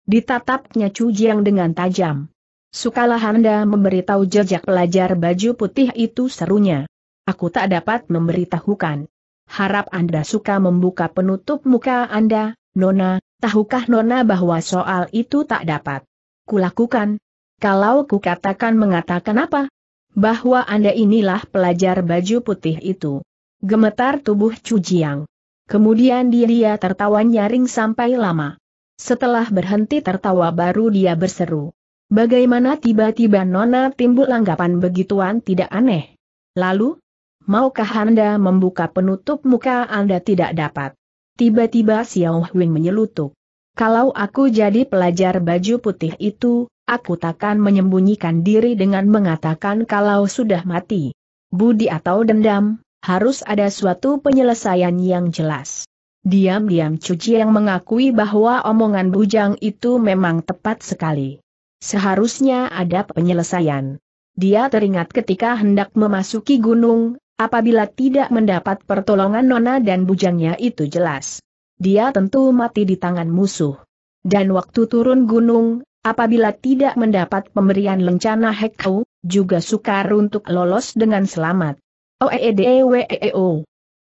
Ditatapnya Chu Jiang dengan tajam. Sukalah Anda memberitahu jejak pelajar baju putih itu serunya aku tak dapat memberitahukan. Harap Anda suka membuka penutup muka Anda, Nona, tahukah Nona bahwa soal itu tak dapat kulakukan? Kalau kukatakan mengatakan apa? Bahwa Anda inilah pelajar baju putih itu. Gemetar tubuh Cujiang. Kemudian dia tertawa nyaring sampai lama. Setelah berhenti tertawa baru dia berseru. Bagaimana tiba-tiba Nona timbul anggapan begituan tidak aneh? Lalu, Maukah Anda membuka penutup muka Anda tidak dapat? Tiba-tiba Xiao Hui menyelutup. Kalau aku jadi pelajar baju putih itu, aku takkan menyembunyikan diri dengan mengatakan kalau sudah mati. Budi atau dendam, harus ada suatu penyelesaian yang jelas. Diam-diam Cuci yang mengakui bahwa omongan bujang itu memang tepat sekali. Seharusnya ada penyelesaian. Dia teringat ketika hendak memasuki gunung, Apabila tidak mendapat pertolongan nona dan bujangnya itu jelas. Dia tentu mati di tangan musuh. Dan waktu turun gunung, apabila tidak mendapat pemberian lencana Hekau, juga sukar untuk lolos dengan selamat. OEDEWEO. E e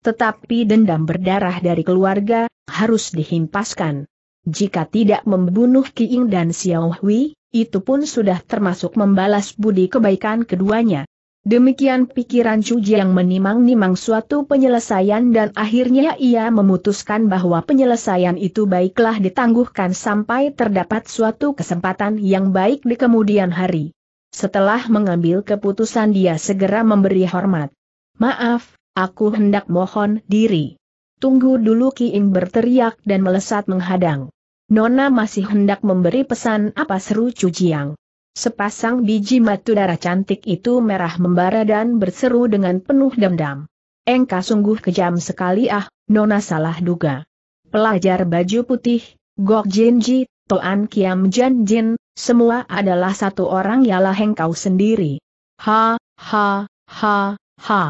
Tetapi dendam berdarah dari keluarga, harus dihimpaskan. Jika tidak membunuh Ying dan Xiao Hui, itu pun sudah termasuk membalas budi kebaikan keduanya. Demikian pikiran Cuji yang menimang-nimang suatu penyelesaian dan akhirnya ia memutuskan bahwa penyelesaian itu baiklah ditangguhkan sampai terdapat suatu kesempatan yang baik di kemudian hari. Setelah mengambil keputusan dia segera memberi hormat. Maaf, aku hendak mohon diri. Tunggu dulu Ki Ing berteriak dan melesat menghadang. Nona masih hendak memberi pesan apa seru Jiang? Sepasang biji matu darah cantik itu merah membara dan berseru dengan penuh dendam. Engkau sungguh kejam sekali ah, Nona salah duga. Pelajar baju putih, Gok Jinji, Toan Kiam Jan Jin, semua adalah satu orang ialah engkau sendiri. Ha, ha, ha, ha.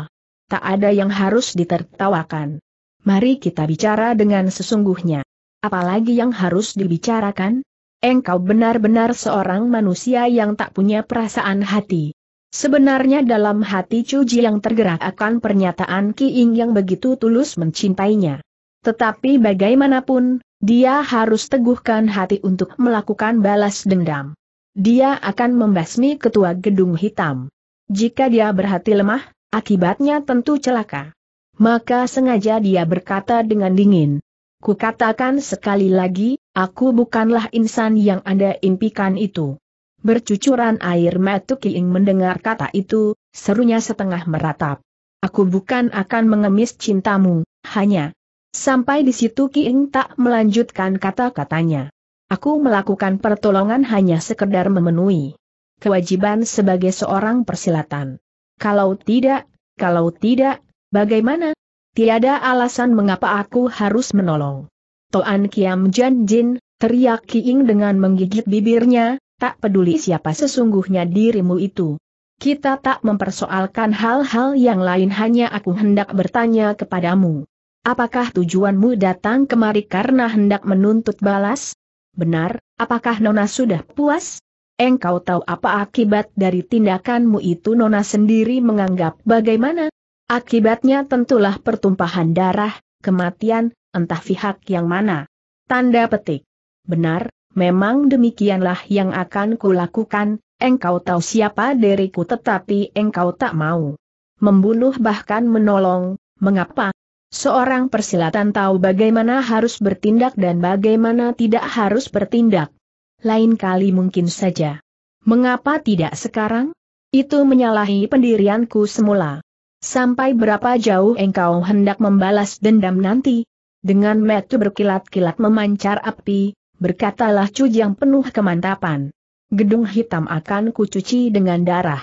Tak ada yang harus ditertawakan. Mari kita bicara dengan sesungguhnya. Apalagi yang harus dibicarakan? Engkau benar-benar seorang manusia yang tak punya perasaan hati. Sebenarnya dalam hati Cuji yang tergerak akan pernyataan Ki Kiing yang begitu tulus mencintainya. Tetapi bagaimanapun, dia harus teguhkan hati untuk melakukan balas dendam. Dia akan membasmi ketua gedung hitam. Jika dia berhati lemah, akibatnya tentu celaka. Maka sengaja dia berkata dengan dingin. Kukatakan sekali lagi, Aku bukanlah insan yang Anda impikan itu. Bercucuran air mata Kiing mendengar kata itu, serunya setengah meratap. Aku bukan akan mengemis cintamu, hanya. Sampai di situ Kiing tak melanjutkan kata-katanya. Aku melakukan pertolongan hanya sekedar memenuhi kewajiban sebagai seorang persilatan. Kalau tidak, kalau tidak, bagaimana? Tiada alasan mengapa aku harus menolong. Toan Kiam Jan Jin, teriak Kiing dengan menggigit bibirnya, tak peduli siapa sesungguhnya dirimu itu. Kita tak mempersoalkan hal-hal yang lain hanya aku hendak bertanya kepadamu. Apakah tujuanmu datang kemari karena hendak menuntut balas? Benar, apakah Nona sudah puas? Engkau tahu apa akibat dari tindakanmu itu Nona sendiri menganggap bagaimana? Akibatnya tentulah pertumpahan darah, kematian, entah pihak yang mana. Tanda petik. Benar, memang demikianlah yang akan kulakukan, engkau tahu siapa diriku tetapi engkau tak mau. Membunuh bahkan menolong, mengapa? Seorang persilatan tahu bagaimana harus bertindak dan bagaimana tidak harus bertindak. Lain kali mungkin saja. Mengapa tidak sekarang? Itu menyalahi pendirianku semula. Sampai berapa jauh engkau hendak membalas dendam nanti? Dengan metu berkilat-kilat memancar api, berkatalah cuj yang penuh kemantapan. Gedung hitam akan kucuci dengan darah.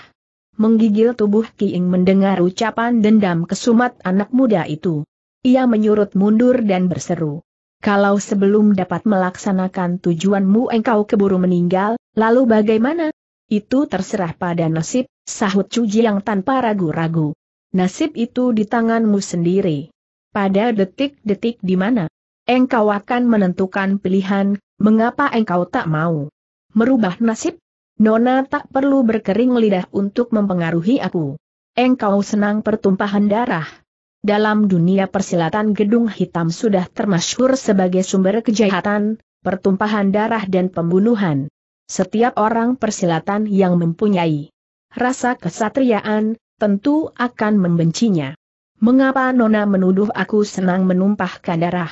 Menggigil tubuh Kiing mendengar ucapan dendam kesumat anak muda itu. Ia menyurut mundur dan berseru. Kalau sebelum dapat melaksanakan tujuanmu engkau keburu meninggal, lalu bagaimana? Itu terserah pada nasib, sahut cuji yang tanpa ragu-ragu. Nasib itu di tanganmu sendiri pada detik-detik di mana engkau akan menentukan pilihan, mengapa engkau tak mau merubah nasib? Nona tak perlu berkering lidah untuk mempengaruhi aku. Engkau senang pertumpahan darah. Dalam dunia persilatan gedung hitam sudah termasyhur sebagai sumber kejahatan, pertumpahan darah dan pembunuhan. Setiap orang persilatan yang mempunyai rasa kesatriaan, tentu akan membencinya. Mengapa Nona menuduh aku senang menumpahkan darah?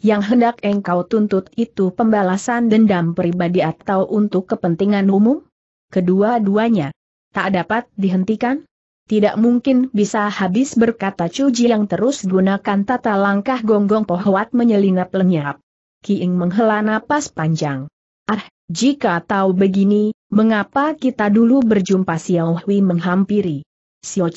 Yang hendak engkau tuntut itu pembalasan dendam pribadi atau untuk kepentingan umum? Kedua-duanya. Tak dapat dihentikan? Tidak mungkin bisa habis berkata cuji yang terus gunakan tata langkah gonggong pohwat menyelinap lenyap. Kiing menghela napas panjang. Ah, jika tahu begini, mengapa kita dulu berjumpa Xiao Hui menghampiri? Xiao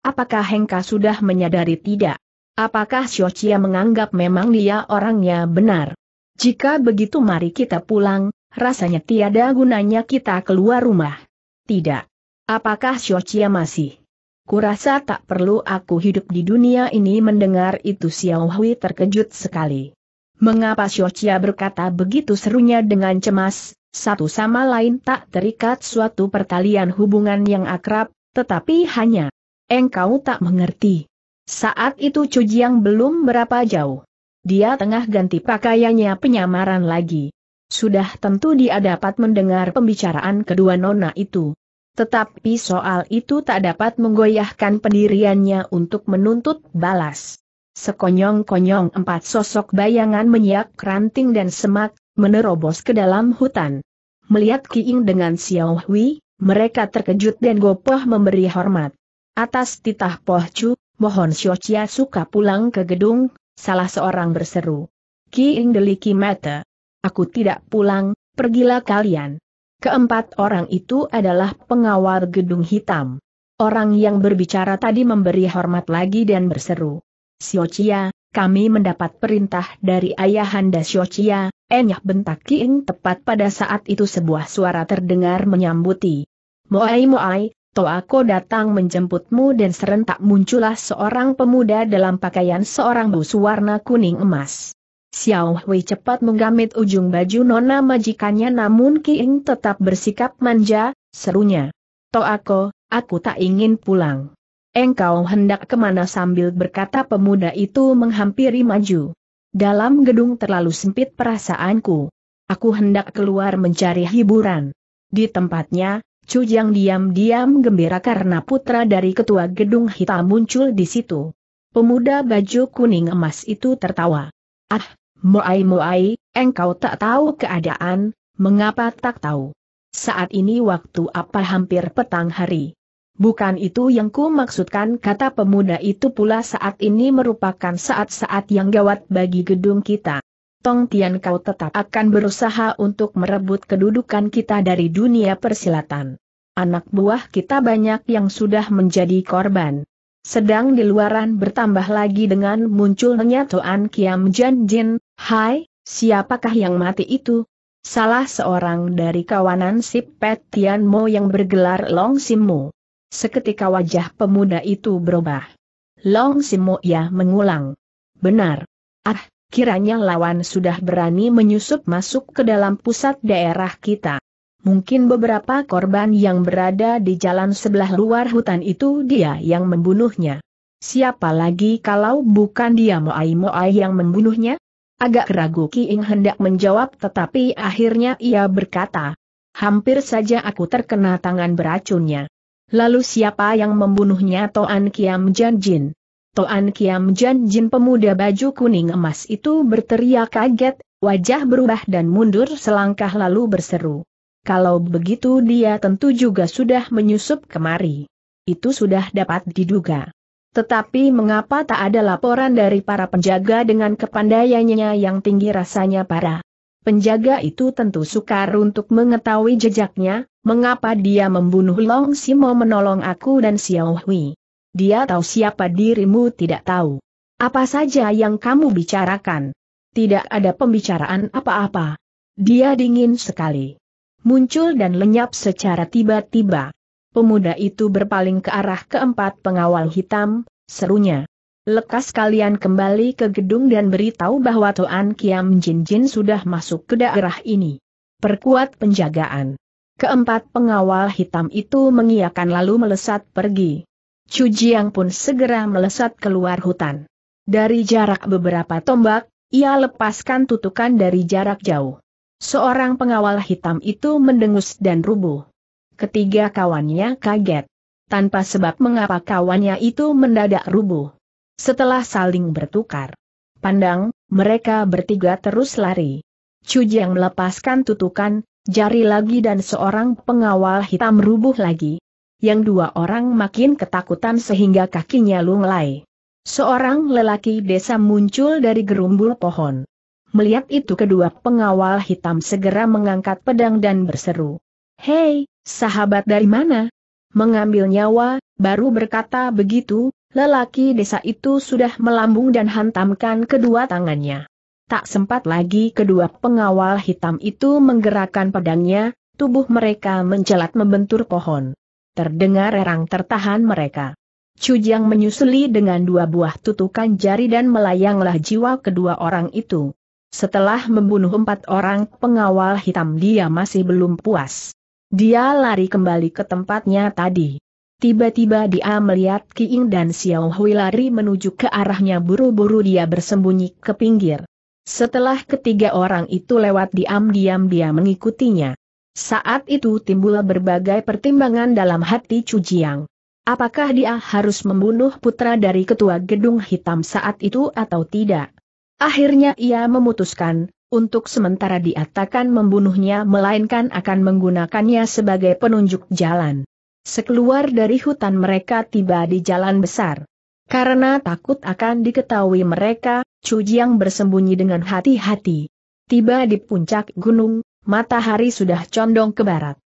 Apakah Hengka sudah menyadari tidak? Apakah Xiochia menganggap memang dia orangnya benar? Jika begitu mari kita pulang, rasanya tiada gunanya kita keluar rumah. Tidak. Apakah Xiochia masih? Kurasa tak perlu aku hidup di dunia ini mendengar itu Xiao Hui terkejut sekali. Mengapa Xiochia berkata begitu serunya dengan cemas, satu sama lain tak terikat suatu pertalian hubungan yang akrab, tetapi hanya Engkau tak mengerti. Saat itu Cujiang belum berapa jauh. Dia tengah ganti pakaiannya penyamaran lagi. Sudah tentu dia dapat mendengar pembicaraan kedua nona itu. Tetapi soal itu tak dapat menggoyahkan pendiriannya untuk menuntut balas. Sekonyong-konyong empat sosok bayangan menyiak ranting dan semak, menerobos ke dalam hutan. Melihat Kiing dengan Xiao Hui, mereka terkejut dan gopoh memberi hormat. Atas titah Pohcu, mohon Siocia suka pulang ke gedung, salah seorang berseru. kiing Ing Deliki Mata. Aku tidak pulang, pergilah kalian. Keempat orang itu adalah pengawal gedung hitam. Orang yang berbicara tadi memberi hormat lagi dan berseru. Siocia, kami mendapat perintah dari ayahanda Siocia, enyah bentak kiing tepat pada saat itu sebuah suara terdengar menyambuti. Moai Moai, Toako datang menjemputmu dan serentak muncullah seorang pemuda dalam pakaian seorang bus warna kuning emas. Xiao Hui cepat menggamit ujung baju nona majikannya namun King tetap bersikap manja, serunya. Toako, aku tak ingin pulang. Engkau hendak kemana sambil berkata pemuda itu menghampiri maju. Dalam gedung terlalu sempit perasaanku. Aku hendak keluar mencari hiburan. Di tempatnya, Chu yang diam-diam gembira karena putra dari ketua gedung hitam muncul di situ. Pemuda baju kuning emas itu tertawa. Ah, Moai Moai, engkau tak tahu keadaan, mengapa tak tahu? Saat ini waktu apa hampir petang hari. Bukan itu yang ku maksudkan kata pemuda itu pula saat ini merupakan saat-saat yang gawat bagi gedung kita. Tong Tian kau tetap akan berusaha untuk merebut kedudukan kita dari dunia persilatan. Anak buah kita banyak yang sudah menjadi korban. Sedang di luaran bertambah lagi dengan munculnya Toan Kiam Jan Jin, Hai, siapakah yang mati itu? Salah seorang dari kawanan si Pet Tian Mo yang bergelar Long Simo. Seketika wajah pemuda itu berubah. Long Simo ya mengulang. Benar. Ah, kiranya lawan sudah berani menyusup masuk ke dalam pusat daerah kita. Mungkin beberapa korban yang berada di jalan sebelah luar hutan itu dia yang membunuhnya. Siapa lagi kalau bukan dia Moai Moai yang membunuhnya? Agak ragu Ki Ing hendak menjawab tetapi akhirnya ia berkata, Hampir saja aku terkena tangan beracunnya. Lalu siapa yang membunuhnya Toan Kiam Janjin? Toan Kiam Jan Jin pemuda baju kuning emas itu berteriak kaget, wajah berubah dan mundur selangkah lalu berseru. Kalau begitu dia tentu juga sudah menyusup kemari. Itu sudah dapat diduga. Tetapi mengapa tak ada laporan dari para penjaga dengan kepandaiannya yang tinggi rasanya para penjaga itu tentu sukar untuk mengetahui jejaknya, mengapa dia membunuh Long Simo menolong aku dan Xiao Hui. Dia tahu siapa dirimu tidak tahu. Apa saja yang kamu bicarakan? Tidak ada pembicaraan apa-apa. Dia dingin sekali. Muncul dan lenyap secara tiba-tiba. Pemuda itu berpaling ke arah keempat pengawal hitam, serunya. Lekas kalian kembali ke gedung dan beritahu bahwa tuan Kiam Jin Jin sudah masuk ke daerah ini. Perkuat penjagaan. Keempat pengawal hitam itu mengiakan lalu melesat pergi. Chu Jiang pun segera melesat keluar hutan. Dari jarak beberapa tombak, ia lepaskan tutukan dari jarak jauh. Seorang pengawal hitam itu mendengus dan rubuh. Ketiga kawannya kaget. Tanpa sebab mengapa kawannya itu mendadak rubuh. Setelah saling bertukar pandang, mereka bertiga terus lari. Chu Jiang melepaskan tutukan, jari lagi dan seorang pengawal hitam rubuh lagi yang dua orang makin ketakutan sehingga kakinya lunglai. Seorang lelaki desa muncul dari gerumbul pohon. Melihat itu kedua pengawal hitam segera mengangkat pedang dan berseru. Hei, sahabat dari mana? Mengambil nyawa, baru berkata begitu, lelaki desa itu sudah melambung dan hantamkan kedua tangannya. Tak sempat lagi kedua pengawal hitam itu menggerakkan pedangnya, tubuh mereka mencelat membentur pohon terdengar erang tertahan mereka. Cujang menyusuli dengan dua buah tutukan jari dan melayanglah jiwa kedua orang itu. Setelah membunuh empat orang pengawal hitam dia masih belum puas. Dia lari kembali ke tempatnya tadi. Tiba-tiba dia melihat Kiing dan Xiao Hui lari menuju ke arahnya buru-buru dia bersembunyi ke pinggir. Setelah ketiga orang itu lewat diam-diam dia mengikutinya. Saat itu timbul berbagai pertimbangan dalam hati Cujiang. Apakah dia harus membunuh putra dari ketua gedung hitam saat itu atau tidak? Akhirnya ia memutuskan, untuk sementara dia takkan membunuhnya melainkan akan menggunakannya sebagai penunjuk jalan. Sekeluar dari hutan mereka tiba di jalan besar. Karena takut akan diketahui mereka, Cujiang bersembunyi dengan hati-hati. Tiba di puncak gunung, Matahari sudah condong ke barat.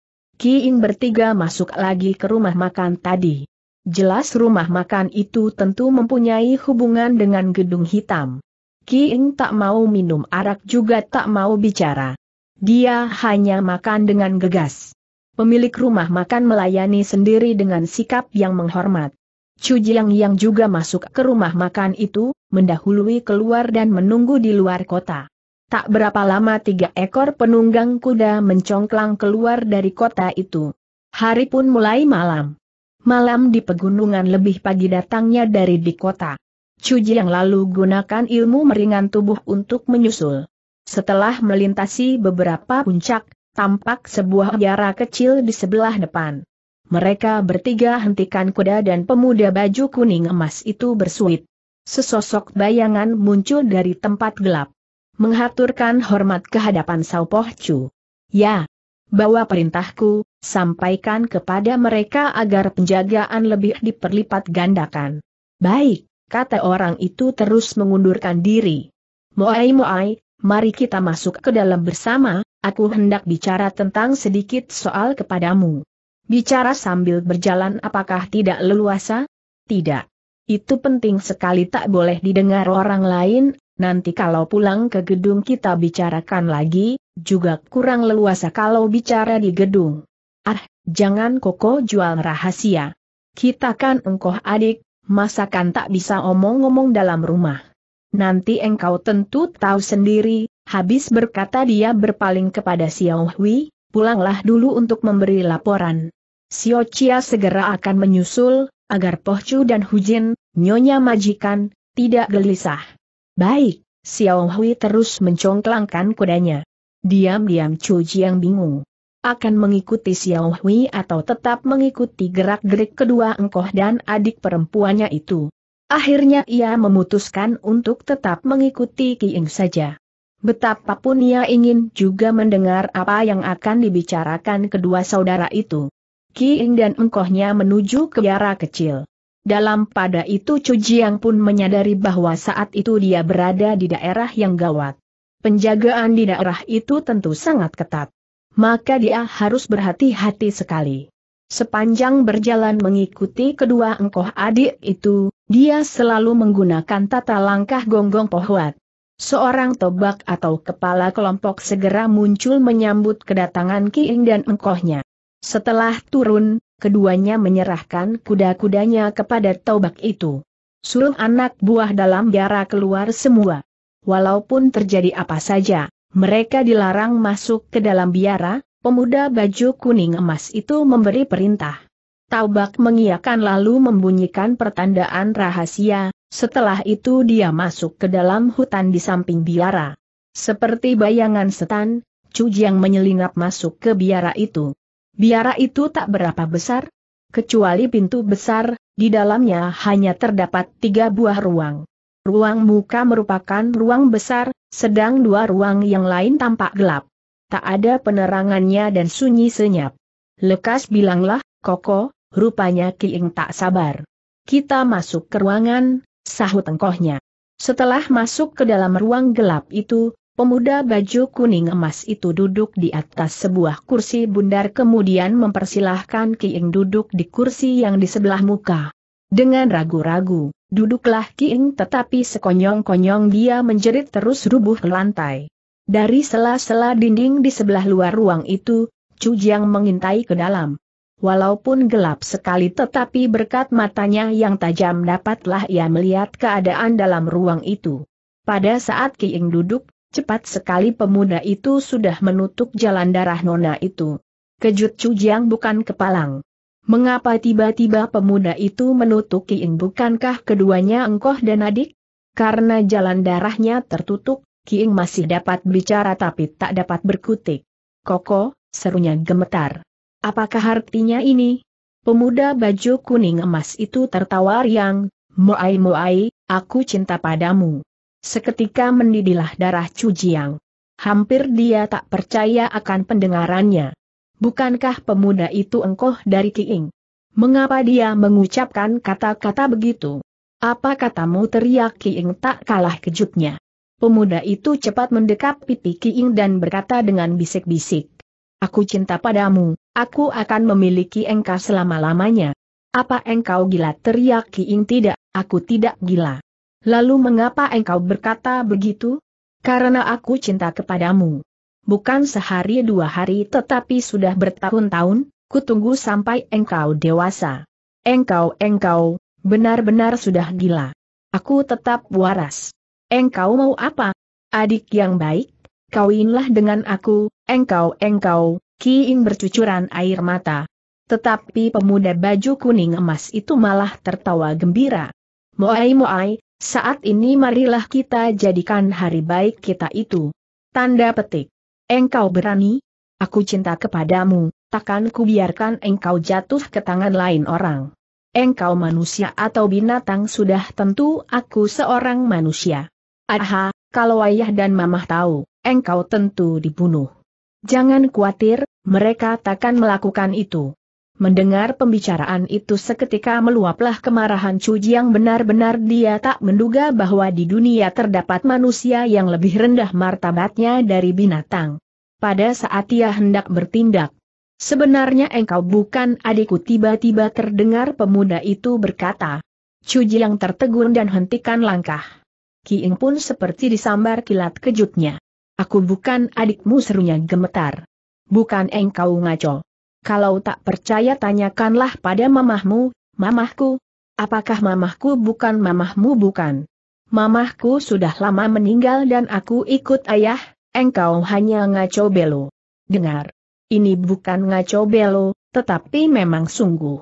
Kiing bertiga masuk lagi ke rumah makan tadi. Jelas rumah makan itu tentu mempunyai hubungan dengan gedung hitam. Kiing tak mau minum arak juga tak mau bicara. Dia hanya makan dengan gegas. Pemilik rumah makan melayani sendiri dengan sikap yang menghormat. Chu Jiang yang juga masuk ke rumah makan itu, mendahului keluar dan menunggu di luar kota. Tak berapa lama tiga ekor penunggang kuda mencongklang keluar dari kota itu. Hari pun mulai malam. Malam di pegunungan lebih pagi datangnya dari di kota. Cuji yang lalu gunakan ilmu meringan tubuh untuk menyusul. Setelah melintasi beberapa puncak, tampak sebuah biara kecil di sebelah depan. Mereka bertiga hentikan kuda dan pemuda baju kuning emas itu bersuit. Sesosok bayangan muncul dari tempat gelap menghaturkan hormat kehadapan Poh Chu. Ya, bawa perintahku, sampaikan kepada mereka agar penjagaan lebih diperlipat gandakan. Baik, kata orang itu terus mengundurkan diri. Moai Moai, mari kita masuk ke dalam bersama, aku hendak bicara tentang sedikit soal kepadamu. Bicara sambil berjalan apakah tidak leluasa? Tidak. Itu penting sekali tak boleh didengar orang lain, Nanti kalau pulang ke gedung kita bicarakan lagi, juga kurang leluasa kalau bicara di gedung. Ah, jangan koko jual rahasia. Kita kan engkau adik, masakan tak bisa omong-omong dalam rumah. Nanti engkau tentu tahu sendiri, habis berkata dia berpaling kepada Xiao Hui, pulanglah dulu untuk memberi laporan. Xiao Chia segera akan menyusul, agar Poh Chu dan Hujin, nyonya majikan, tidak gelisah. Baik, Xiao Hui terus mencongklangkan kudanya. Diam-diam Chu Jiang bingung. Akan mengikuti Xiao Hui atau tetap mengikuti gerak-gerik kedua engkoh dan adik perempuannya itu. Akhirnya ia memutuskan untuk tetap mengikuti Kiing saja. Betapapun ia ingin juga mendengar apa yang akan dibicarakan kedua saudara itu. Kiing dan engkohnya menuju ke biara kecil. Dalam pada itu Chu Jiang pun menyadari bahwa saat itu dia berada di daerah yang gawat. Penjagaan di daerah itu tentu sangat ketat. Maka dia harus berhati-hati sekali. Sepanjang berjalan mengikuti kedua engkoh adik itu, dia selalu menggunakan tata langkah gonggong pohuat. Seorang tobak atau kepala kelompok segera muncul menyambut kedatangan Kiing dan engkohnya. Setelah turun, keduanya menyerahkan kuda-kudanya kepada taubak itu. Suruh anak buah dalam biara keluar semua. Walaupun terjadi apa saja, mereka dilarang masuk ke dalam biara, pemuda baju kuning emas itu memberi perintah. Taubak mengiakan lalu membunyikan pertandaan rahasia, setelah itu dia masuk ke dalam hutan di samping biara. Seperti bayangan setan, Cujiang menyelinap masuk ke biara itu. Biara itu tak berapa besar, kecuali pintu besar, di dalamnya hanya terdapat tiga buah ruang. Ruang muka merupakan ruang besar, sedang dua ruang yang lain tampak gelap. Tak ada penerangannya dan sunyi senyap. Lekas bilanglah, Koko, rupanya Kiing tak sabar. Kita masuk ke ruangan, sahut engkohnya. Setelah masuk ke dalam ruang gelap itu, Pemuda baju kuning emas itu duduk di atas sebuah kursi bundar kemudian mempersilahkan Kiing duduk di kursi yang di sebelah muka. Dengan ragu-ragu, duduklah Kiing tetapi sekonyong-konyong dia menjerit terus rubuh ke lantai. Dari sela-sela dinding di sebelah luar ruang itu, Chu Jiang mengintai ke dalam. Walaupun gelap sekali tetapi berkat matanya yang tajam dapatlah ia melihat keadaan dalam ruang itu. Pada saat Kiing duduk, Cepat sekali pemuda itu sudah menutup jalan darah nona itu. Kejut Jiang bukan kepalang. Mengapa tiba-tiba pemuda itu menutup Kiing bukankah keduanya engkoh dan adik? Karena jalan darahnya tertutup, Kiing masih dapat bicara tapi tak dapat berkutik. Koko, serunya gemetar. Apakah artinya ini? Pemuda baju kuning emas itu tertawa riang, Moai Moai, aku cinta padamu. Seketika mendidihlah darah Jiang. Hampir dia tak percaya akan pendengarannya. Bukankah pemuda itu engkau dari Kiing? Mengapa dia mengucapkan kata-kata begitu? Apa katamu teriak Kiing tak kalah kejutnya. Pemuda itu cepat mendekap pipi Kiing dan berkata dengan bisik-bisik. Aku cinta padamu, aku akan memiliki engkau selama-lamanya. Apa engkau gila teriak Kiing tidak, aku tidak gila. Lalu mengapa engkau berkata begitu? Karena aku cinta kepadamu. Bukan sehari dua hari tetapi sudah bertahun-tahun, kutunggu sampai engkau dewasa. Engkau, engkau, benar-benar sudah gila. Aku tetap waras. Engkau mau apa? Adik yang baik, kawinlah dengan aku, engkau, engkau, kiing bercucuran air mata. Tetapi pemuda baju kuning emas itu malah tertawa gembira. Moai moai, saat ini marilah kita jadikan hari baik kita itu. Tanda petik. Engkau berani? Aku cinta kepadamu, takkan kubiarkan engkau jatuh ke tangan lain orang. Engkau manusia atau binatang sudah tentu aku seorang manusia. Aha, kalau ayah dan mamah tahu, engkau tentu dibunuh. Jangan khawatir, mereka takkan melakukan itu. Mendengar pembicaraan itu seketika meluaplah kemarahan Cuji yang benar-benar dia tak menduga bahwa di dunia terdapat manusia yang lebih rendah martabatnya dari binatang. Pada saat ia hendak bertindak, sebenarnya engkau bukan adikku tiba-tiba terdengar pemuda itu berkata. Cuji yang tertegun dan hentikan langkah. Kiing pun seperti disambar kilat kejutnya. Aku bukan adikmu serunya gemetar. Bukan engkau ngaco. Kalau tak percaya tanyakanlah pada mamahmu, mamahku. Apakah mamahku bukan mamahmu bukan? Mamahku sudah lama meninggal dan aku ikut ayah, engkau hanya ngaco belo. Dengar. Ini bukan ngaco belo, tetapi memang sungguh.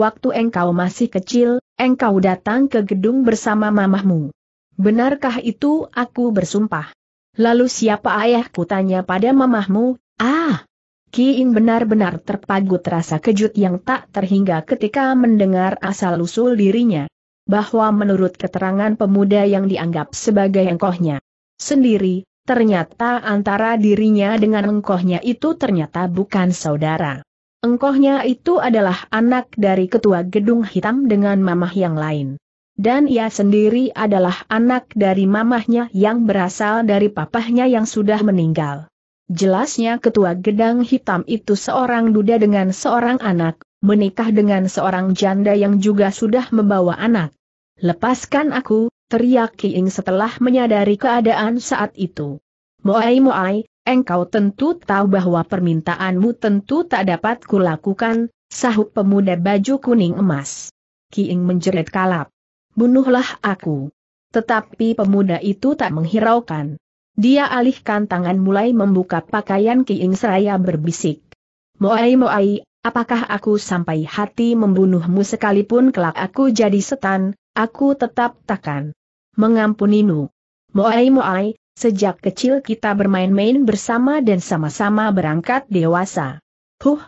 Waktu engkau masih kecil, engkau datang ke gedung bersama mamahmu. Benarkah itu aku bersumpah? Lalu siapa ayahku tanya pada mamahmu, ah, Ki Kiin benar-benar terpagut rasa kejut yang tak terhingga ketika mendengar asal-usul dirinya. Bahwa menurut keterangan pemuda yang dianggap sebagai engkohnya sendiri, ternyata antara dirinya dengan engkohnya itu ternyata bukan saudara. Engkohnya itu adalah anak dari ketua gedung hitam dengan mamah yang lain dan ia sendiri adalah anak dari mamahnya yang berasal dari papahnya yang sudah meninggal. Jelasnya ketua gedang hitam itu seorang duda dengan seorang anak, menikah dengan seorang janda yang juga sudah membawa anak. Lepaskan aku, teriak Kiing setelah menyadari keadaan saat itu. Moai Moai, engkau tentu tahu bahwa permintaanmu tentu tak dapat kulakukan, sahut pemuda baju kuning emas. Kiing menjerit kalap. Bunuhlah aku. Tetapi pemuda itu tak menghiraukan. Dia alihkan tangan mulai membuka pakaian Kiing seraya berbisik. Moai Moai, apakah aku sampai hati membunuhmu sekalipun kelak aku jadi setan, aku tetap takkan mengampunimu. Moai Moai, sejak kecil kita bermain-main bersama dan sama-sama berangkat dewasa. Huh!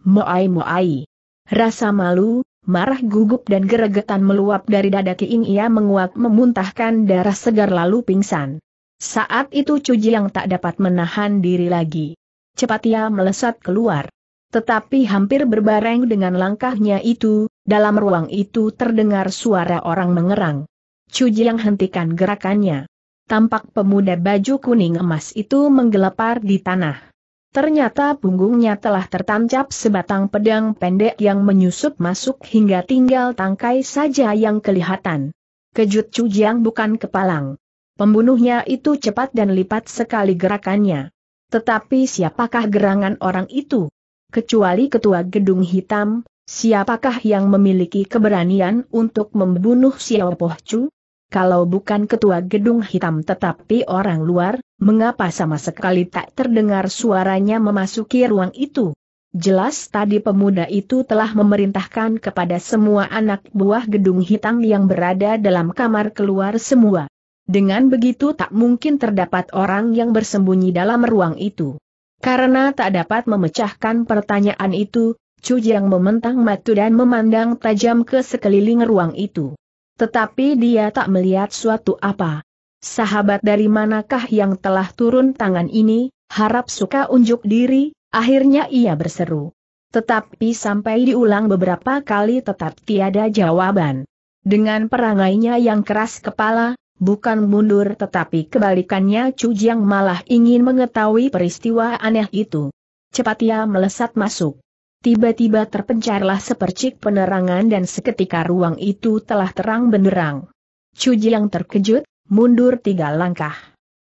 Moai Moai. Rasa malu, marah gugup dan geregetan meluap dari dada Kiing ia menguap memuntahkan darah segar lalu pingsan. Saat itu Cuji yang tak dapat menahan diri lagi. Cepat ia melesat keluar. Tetapi hampir berbareng dengan langkahnya itu, dalam ruang itu terdengar suara orang mengerang. Cuji yang hentikan gerakannya. Tampak pemuda baju kuning emas itu menggelepar di tanah. Ternyata punggungnya telah tertancap sebatang pedang pendek yang menyusup masuk hingga tinggal tangkai saja yang kelihatan. Kejut Jiang bukan kepalang. Pembunuhnya itu cepat dan lipat sekali gerakannya. Tetapi siapakah gerangan orang itu? Kecuali ketua gedung hitam, siapakah yang memiliki keberanian untuk membunuh Xiao Pohcu? Kalau bukan ketua gedung hitam tetapi orang luar, mengapa sama sekali tak terdengar suaranya memasuki ruang itu? Jelas tadi pemuda itu telah memerintahkan kepada semua anak buah gedung hitam yang berada dalam kamar keluar semua. Dengan begitu tak mungkin terdapat orang yang bersembunyi dalam ruang itu. Karena tak dapat memecahkan pertanyaan itu, Chu yang mementang matu dan memandang tajam ke sekeliling ruang itu. Tetapi dia tak melihat suatu apa. Sahabat dari manakah yang telah turun tangan ini, harap suka unjuk diri, akhirnya ia berseru. Tetapi sampai diulang beberapa kali tetap tiada jawaban. Dengan perangainya yang keras kepala, bukan mundur tetapi kebalikannya Chu Jiang malah ingin mengetahui peristiwa aneh itu. Cepat ia melesat masuk. Tiba-tiba terpencarlah sepercik penerangan dan seketika ruang itu telah terang benderang. Chu Jiang terkejut, mundur tiga langkah.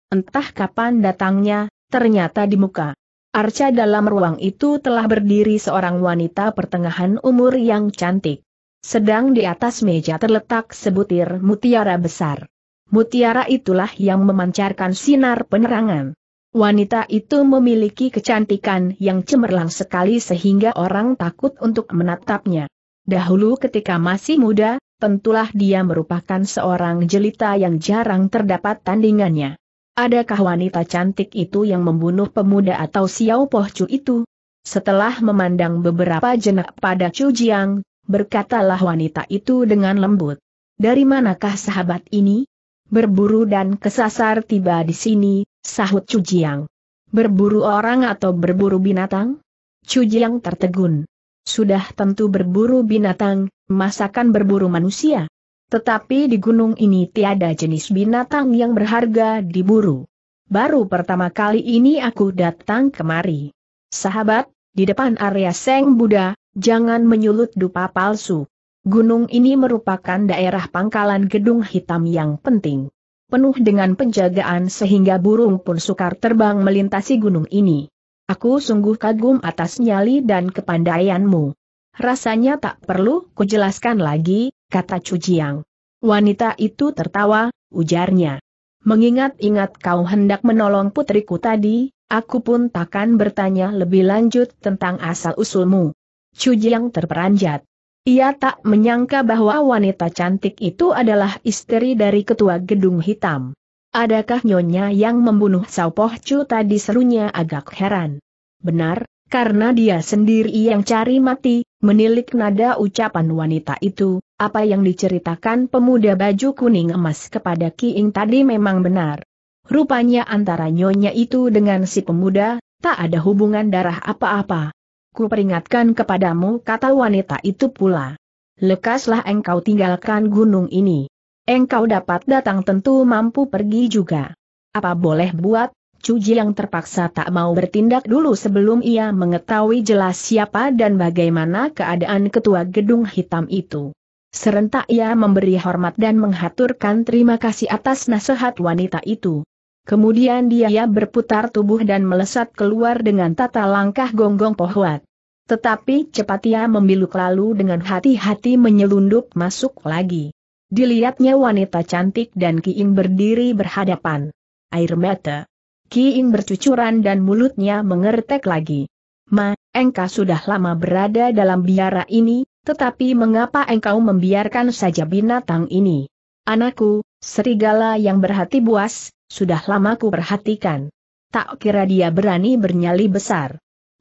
Entah kapan datangnya, ternyata di muka. Arca dalam ruang itu telah berdiri seorang wanita pertengahan umur yang cantik. Sedang di atas meja terletak sebutir mutiara besar mutiara itulah yang memancarkan sinar penerangan. Wanita itu memiliki kecantikan yang cemerlang sekali sehingga orang takut untuk menatapnya. Dahulu ketika masih muda, tentulah dia merupakan seorang jelita yang jarang terdapat tandingannya. Adakah wanita cantik itu yang membunuh pemuda atau Xiao Po Chu itu? Setelah memandang beberapa jenak pada Chu Jiang, berkatalah wanita itu dengan lembut. Dari manakah sahabat ini? Berburu dan kesasar tiba di sini, sahut Cujiang. Berburu orang atau berburu binatang? Cujiang tertegun. Sudah tentu berburu binatang, masakan berburu manusia. Tetapi di gunung ini tiada jenis binatang yang berharga diburu. Baru pertama kali ini aku datang kemari. Sahabat, di depan area Seng Buddha, jangan menyulut dupa palsu. Gunung ini merupakan daerah pangkalan gedung hitam yang penting. Penuh dengan penjagaan sehingga burung pun sukar terbang melintasi gunung ini. Aku sungguh kagum atas nyali dan kepandaianmu. Rasanya tak perlu kujelaskan lagi, kata Cujiang. Wanita itu tertawa, ujarnya. Mengingat-ingat kau hendak menolong putriku tadi, aku pun takkan bertanya lebih lanjut tentang asal-usulmu. Cujiang terperanjat. Ia tak menyangka bahwa wanita cantik itu adalah istri dari ketua gedung hitam. Adakah nyonya yang membunuh Sao Poh Chu tadi serunya agak heran. Benar, karena dia sendiri yang cari mati, menilik nada ucapan wanita itu, apa yang diceritakan pemuda baju kuning emas kepada Ki Kiing tadi memang benar. Rupanya antara nyonya itu dengan si pemuda, tak ada hubungan darah apa-apa ku peringatkan kepadamu kata wanita itu pula. Lekaslah engkau tinggalkan gunung ini. Engkau dapat datang tentu mampu pergi juga. Apa boleh buat, Cuji yang terpaksa tak mau bertindak dulu sebelum ia mengetahui jelas siapa dan bagaimana keadaan ketua gedung hitam itu. Serentak ia memberi hormat dan menghaturkan terima kasih atas nasihat wanita itu. Kemudian dia berputar tubuh dan melesat keluar dengan tata langkah gonggong pohuat. Tetapi cepat ia membiluk lalu dengan hati-hati menyelundup masuk lagi. Dilihatnya wanita cantik dan Kiing berdiri berhadapan. Air mata. Kiing bercucuran dan mulutnya mengertek lagi. Ma, engkau sudah lama berada dalam biara ini, tetapi mengapa engkau membiarkan saja binatang ini? Anakku, serigala yang berhati buas, sudah lama ku perhatikan. Tak kira dia berani bernyali besar.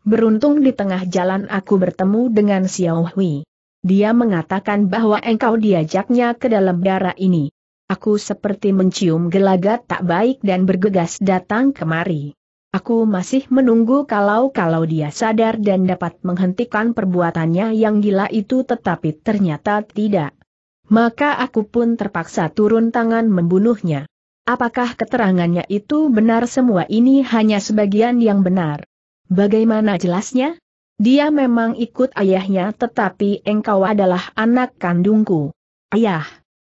Beruntung di tengah jalan aku bertemu dengan Xiao Hui. Dia mengatakan bahwa engkau diajaknya ke dalam darah ini. Aku seperti mencium gelagat tak baik dan bergegas datang kemari. Aku masih menunggu kalau-kalau dia sadar dan dapat menghentikan perbuatannya yang gila itu tetapi ternyata tidak. Maka aku pun terpaksa turun tangan membunuhnya. Apakah keterangannya itu benar semua ini hanya sebagian yang benar? Bagaimana jelasnya? Dia memang ikut ayahnya tetapi engkau adalah anak kandungku. Ayah.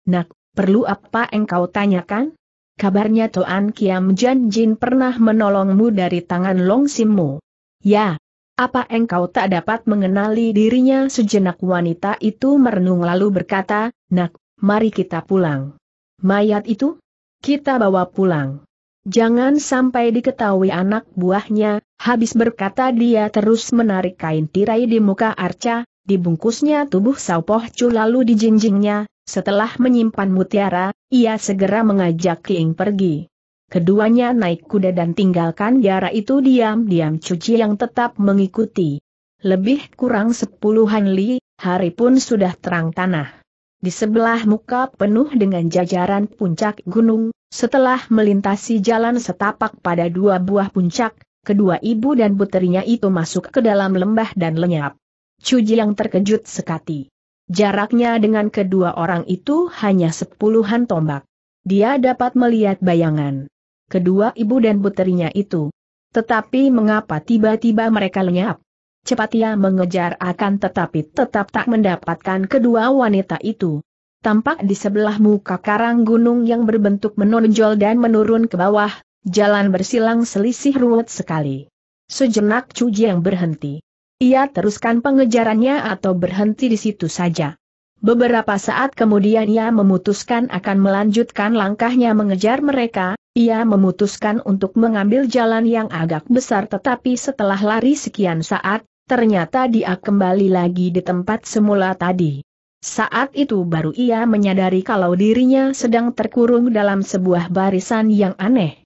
Nak, perlu apa engkau tanyakan? Kabarnya Toan Kiam Jan Jin pernah menolongmu dari tangan Long Simu. Ya. Apa engkau tak dapat mengenali dirinya sejenak wanita itu merenung lalu berkata, Nak, mari kita pulang. Mayat itu? Kita bawa pulang. Jangan sampai diketahui anak buahnya, Habis berkata dia terus menarik kain tirai di muka arca, dibungkusnya tubuh Saupoh Chu lalu dijinjingnya, setelah menyimpan mutiara, ia segera mengajak King pergi. Keduanya naik kuda dan tinggalkan biara itu diam-diam cuci yang tetap mengikuti. Lebih kurang sepuluhan li, hari pun sudah terang tanah. Di sebelah muka penuh dengan jajaran puncak gunung, setelah melintasi jalan setapak pada dua buah puncak, kedua ibu dan puterinya itu masuk ke dalam lembah dan lenyap. Cuji yang terkejut sekali. Jaraknya dengan kedua orang itu hanya sepuluhan tombak. Dia dapat melihat bayangan kedua ibu dan puterinya itu. Tetapi mengapa tiba-tiba mereka lenyap? Cepat ia mengejar akan tetapi tetap tak mendapatkan kedua wanita itu. Tampak di sebelah muka karang gunung yang berbentuk menonjol dan menurun ke bawah, Jalan bersilang selisih ruwet sekali. Sejenak Chu Jiang berhenti. Ia teruskan pengejarannya atau berhenti di situ saja. Beberapa saat kemudian ia memutuskan akan melanjutkan langkahnya mengejar mereka, ia memutuskan untuk mengambil jalan yang agak besar tetapi setelah lari sekian saat, ternyata dia kembali lagi di tempat semula tadi. Saat itu baru ia menyadari kalau dirinya sedang terkurung dalam sebuah barisan yang aneh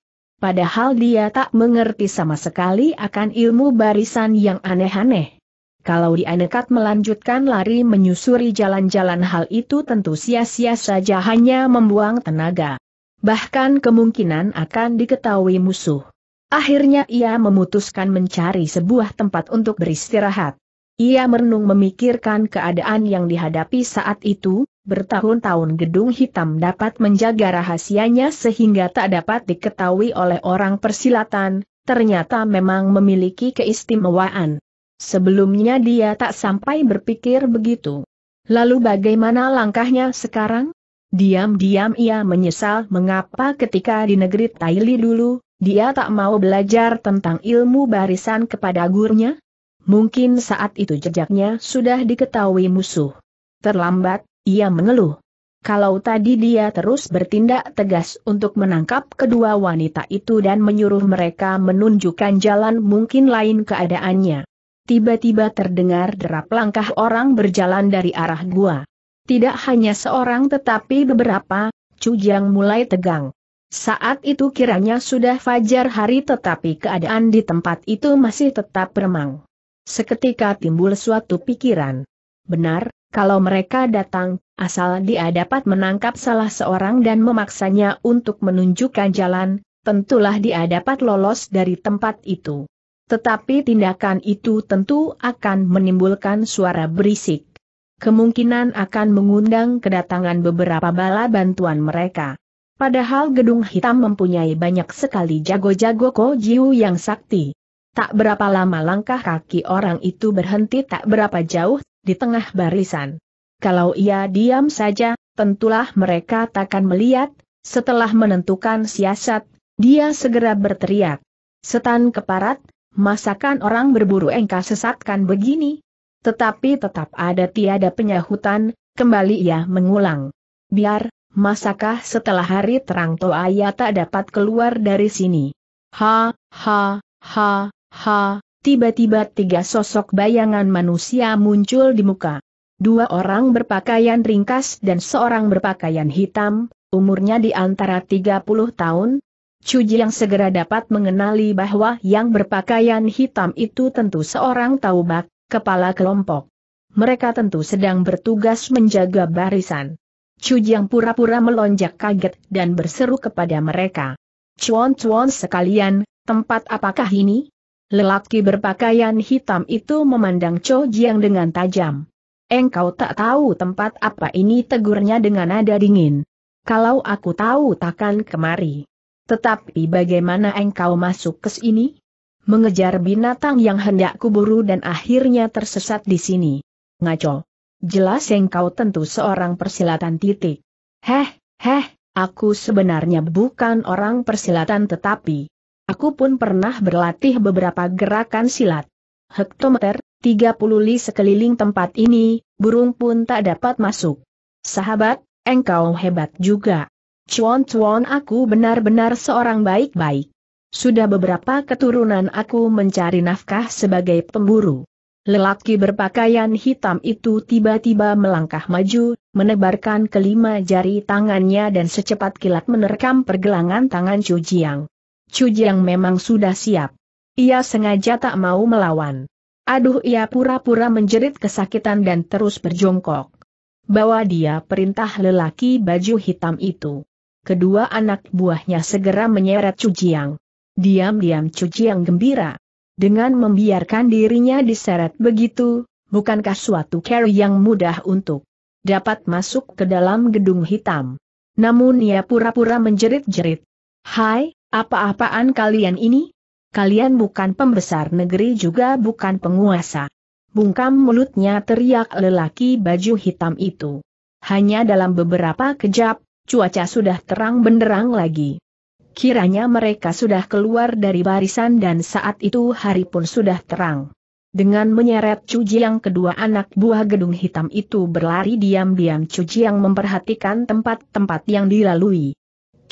padahal dia tak mengerti sama sekali akan ilmu barisan yang aneh-aneh. Kalau dia nekat melanjutkan lari menyusuri jalan-jalan hal itu tentu sia-sia saja hanya membuang tenaga. Bahkan kemungkinan akan diketahui musuh. Akhirnya ia memutuskan mencari sebuah tempat untuk beristirahat. Ia merenung memikirkan keadaan yang dihadapi saat itu, Bertahun-tahun gedung hitam dapat menjaga rahasianya sehingga tak dapat diketahui oleh orang persilatan, ternyata memang memiliki keistimewaan. Sebelumnya dia tak sampai berpikir begitu. Lalu bagaimana langkahnya sekarang? Diam-diam ia menyesal mengapa ketika di negeri Taili dulu, dia tak mau belajar tentang ilmu barisan kepada gurunya? Mungkin saat itu jejaknya sudah diketahui musuh. Terlambat, ia mengeluh. Kalau tadi dia terus bertindak tegas untuk menangkap kedua wanita itu dan menyuruh mereka menunjukkan jalan mungkin lain keadaannya. Tiba-tiba terdengar derap langkah orang berjalan dari arah gua. Tidak hanya seorang tetapi beberapa, Jiang mulai tegang. Saat itu kiranya sudah fajar hari tetapi keadaan di tempat itu masih tetap remang. Seketika timbul suatu pikiran. Benar, kalau mereka datang, asal dia dapat menangkap salah seorang dan memaksanya untuk menunjukkan jalan, tentulah dia dapat lolos dari tempat itu. Tetapi tindakan itu tentu akan menimbulkan suara berisik. Kemungkinan akan mengundang kedatangan beberapa bala bantuan mereka. Padahal gedung hitam mempunyai banyak sekali jago-jago kojiu yang sakti. Tak berapa lama langkah kaki orang itu berhenti tak berapa jauh di tengah barisan. Kalau ia diam saja, tentulah mereka takkan melihat, setelah menentukan siasat, dia segera berteriak. Setan keparat, masakan orang berburu engkau sesatkan begini? Tetapi tetap ada tiada penyahutan, kembali ia mengulang. Biar, masakah setelah hari terang ia tak dapat keluar dari sini? Ha, ha, ha, ha, tiba-tiba tiga sosok bayangan manusia muncul di muka. Dua orang berpakaian ringkas dan seorang berpakaian hitam, umurnya di antara 30 tahun. Cuji yang segera dapat mengenali bahwa yang berpakaian hitam itu tentu seorang taubak, kepala kelompok. Mereka tentu sedang bertugas menjaga barisan. Cuji yang pura-pura melonjak kaget dan berseru kepada mereka. Cuan-cuan sekalian, tempat apakah ini? Lelaki berpakaian hitam itu memandang Cho Jiang dengan tajam. Engkau tak tahu tempat apa ini tegurnya dengan nada dingin. Kalau aku tahu takkan kemari. Tetapi bagaimana engkau masuk ke sini? Mengejar binatang yang hendak kuburu dan akhirnya tersesat di sini. Ngaco. Jelas engkau tentu seorang persilatan titik. Heh, heh, aku sebenarnya bukan orang persilatan tetapi Aku pun pernah berlatih beberapa gerakan silat. Hektometer, 30 li sekeliling tempat ini, burung pun tak dapat masuk. Sahabat, engkau hebat juga. Cuan-cuan aku benar-benar seorang baik-baik. Sudah beberapa keturunan aku mencari nafkah sebagai pemburu. Lelaki berpakaian hitam itu tiba-tiba melangkah maju, menebarkan kelima jari tangannya dan secepat kilat menerkam pergelangan tangan Chu Jiang. Chu Jiang memang sudah siap. Ia sengaja tak mau melawan. Aduh ia pura-pura menjerit kesakitan dan terus berjongkok. Bawa dia perintah lelaki baju hitam itu. Kedua anak buahnya segera menyeret Chu Jiang. Diam-diam Chu Jiang gembira. Dengan membiarkan dirinya diseret begitu, bukankah suatu cara yang mudah untuk dapat masuk ke dalam gedung hitam. Namun ia pura-pura menjerit-jerit. Hai, apa-apaan kalian ini? Kalian bukan pembesar negeri juga bukan penguasa. Bungkam mulutnya teriak lelaki baju hitam itu. Hanya dalam beberapa kejap, cuaca sudah terang benderang lagi. Kiranya mereka sudah keluar dari barisan dan saat itu hari pun sudah terang. Dengan menyeret Cuji yang kedua anak buah gedung hitam itu berlari diam-diam Cuji yang memperhatikan tempat-tempat yang dilalui.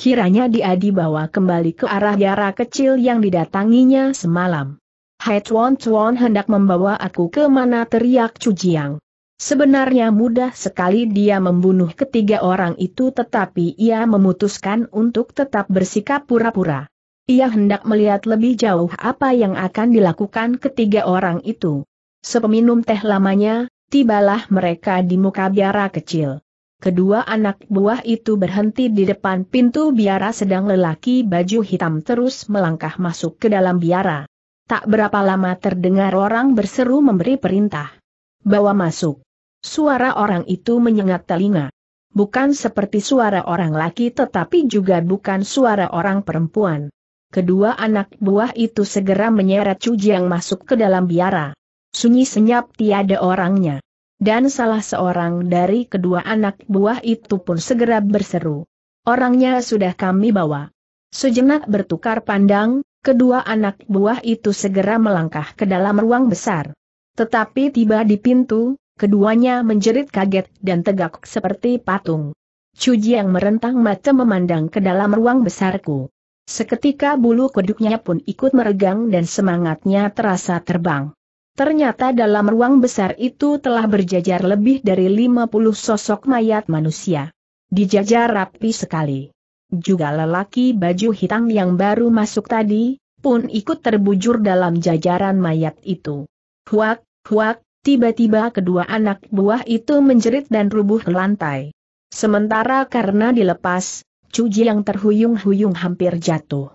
Kiranya dia dibawa kembali ke arah jara kecil yang didatanginya semalam. Hai Tuan Tuan hendak membawa aku ke mana teriak Cujiang. Sebenarnya mudah sekali dia membunuh ketiga orang itu tetapi ia memutuskan untuk tetap bersikap pura-pura. Ia hendak melihat lebih jauh apa yang akan dilakukan ketiga orang itu. Sepeminum teh lamanya, tibalah mereka di muka biara kecil kedua anak buah itu berhenti di depan pintu biara sedang lelaki baju hitam terus melangkah masuk ke dalam biara. Tak berapa lama terdengar orang berseru memberi perintah. Bawa masuk. Suara orang itu menyengat telinga. Bukan seperti suara orang laki tetapi juga bukan suara orang perempuan. Kedua anak buah itu segera menyeret Jiang masuk ke dalam biara. Sunyi senyap tiada orangnya dan salah seorang dari kedua anak buah itu pun segera berseru. Orangnya sudah kami bawa. Sejenak bertukar pandang, kedua anak buah itu segera melangkah ke dalam ruang besar. Tetapi tiba di pintu, keduanya menjerit kaget dan tegak seperti patung. Cuji yang merentang mata memandang ke dalam ruang besarku. Seketika bulu kuduknya pun ikut meregang dan semangatnya terasa terbang. Ternyata dalam ruang besar itu telah berjajar lebih dari 50 sosok mayat manusia. Dijajar rapi sekali. Juga lelaki baju hitam yang baru masuk tadi, pun ikut terbujur dalam jajaran mayat itu. Huak, huak, tiba-tiba kedua anak buah itu menjerit dan rubuh ke lantai. Sementara karena dilepas, Cuji yang terhuyung-huyung hampir jatuh.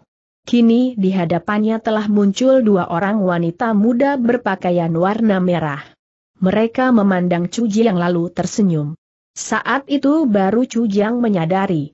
Kini di hadapannya telah muncul dua orang wanita muda berpakaian warna merah. Mereka memandang Chu Jiang lalu tersenyum. Saat itu baru cujiang menyadari.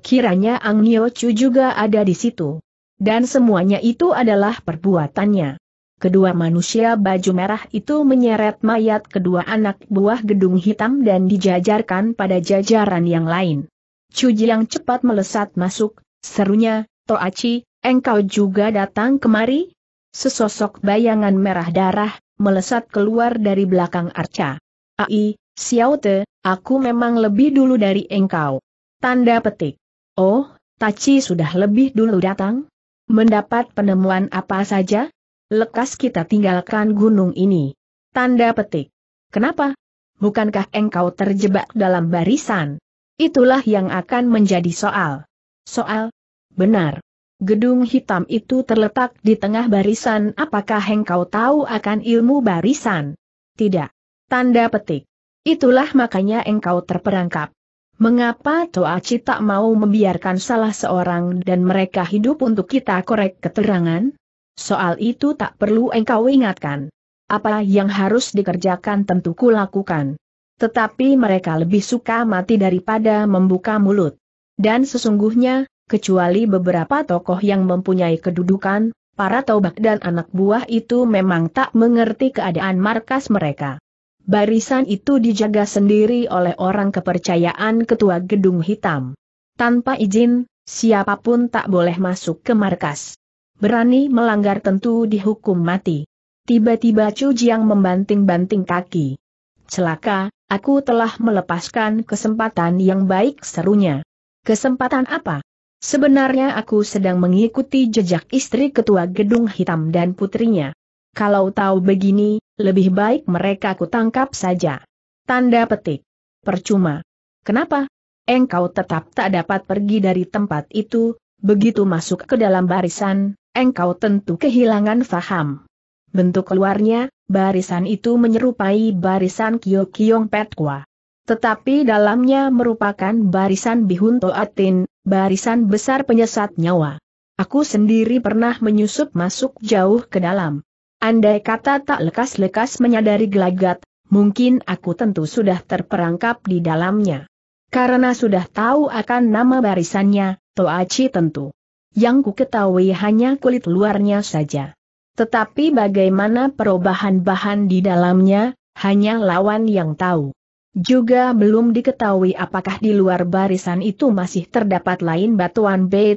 Kiranya Ang Nio Chu juga ada di situ. Dan semuanya itu adalah perbuatannya. Kedua manusia baju merah itu menyeret mayat kedua anak buah gedung hitam dan dijajarkan pada jajaran yang lain. Chu cepat melesat masuk, serunya, Toaci, Engkau juga datang kemari? Sesosok bayangan merah darah, melesat keluar dari belakang arca. Ai, Xiao Te, aku memang lebih dulu dari engkau. Tanda petik. Oh, Tachi sudah lebih dulu datang? Mendapat penemuan apa saja? Lekas kita tinggalkan gunung ini. Tanda petik. Kenapa? Bukankah engkau terjebak dalam barisan? Itulah yang akan menjadi soal. Soal? Benar. Gedung hitam itu terletak di tengah barisan apakah engkau tahu akan ilmu barisan? Tidak. Tanda petik. Itulah makanya engkau terperangkap. Mengapa Toa tak mau membiarkan salah seorang dan mereka hidup untuk kita korek keterangan? Soal itu tak perlu engkau ingatkan. Apa yang harus dikerjakan tentu kulakukan. Tetapi mereka lebih suka mati daripada membuka mulut. Dan sesungguhnya, kecuali beberapa tokoh yang mempunyai kedudukan, para tobak dan anak buah itu memang tak mengerti keadaan markas mereka. Barisan itu dijaga sendiri oleh orang kepercayaan ketua gedung hitam. Tanpa izin, siapapun tak boleh masuk ke markas. Berani melanggar tentu dihukum mati. Tiba-tiba Chu Jiang membanting-banting kaki. Celaka, aku telah melepaskan kesempatan yang baik serunya. Kesempatan apa? Sebenarnya aku sedang mengikuti jejak istri ketua gedung hitam dan putrinya. Kalau tahu begini, lebih baik mereka kutangkap saja. Tanda petik. Percuma. Kenapa? Engkau tetap tak dapat pergi dari tempat itu, begitu masuk ke dalam barisan, engkau tentu kehilangan faham. Bentuk keluarnya, barisan itu menyerupai barisan Kyo pet Petkwa. Tetapi dalamnya merupakan barisan Bihun Toatin, barisan besar penyesat nyawa. Aku sendiri pernah menyusup masuk jauh ke dalam. Andai kata tak lekas-lekas menyadari gelagat, mungkin aku tentu sudah terperangkap di dalamnya. Karena sudah tahu akan nama barisannya, Toachi tentu. Yang ku ketahui hanya kulit luarnya saja. Tetapi bagaimana perubahan bahan di dalamnya, hanya lawan yang tahu. Juga belum diketahui apakah di luar barisan itu masih terdapat lain batuan B.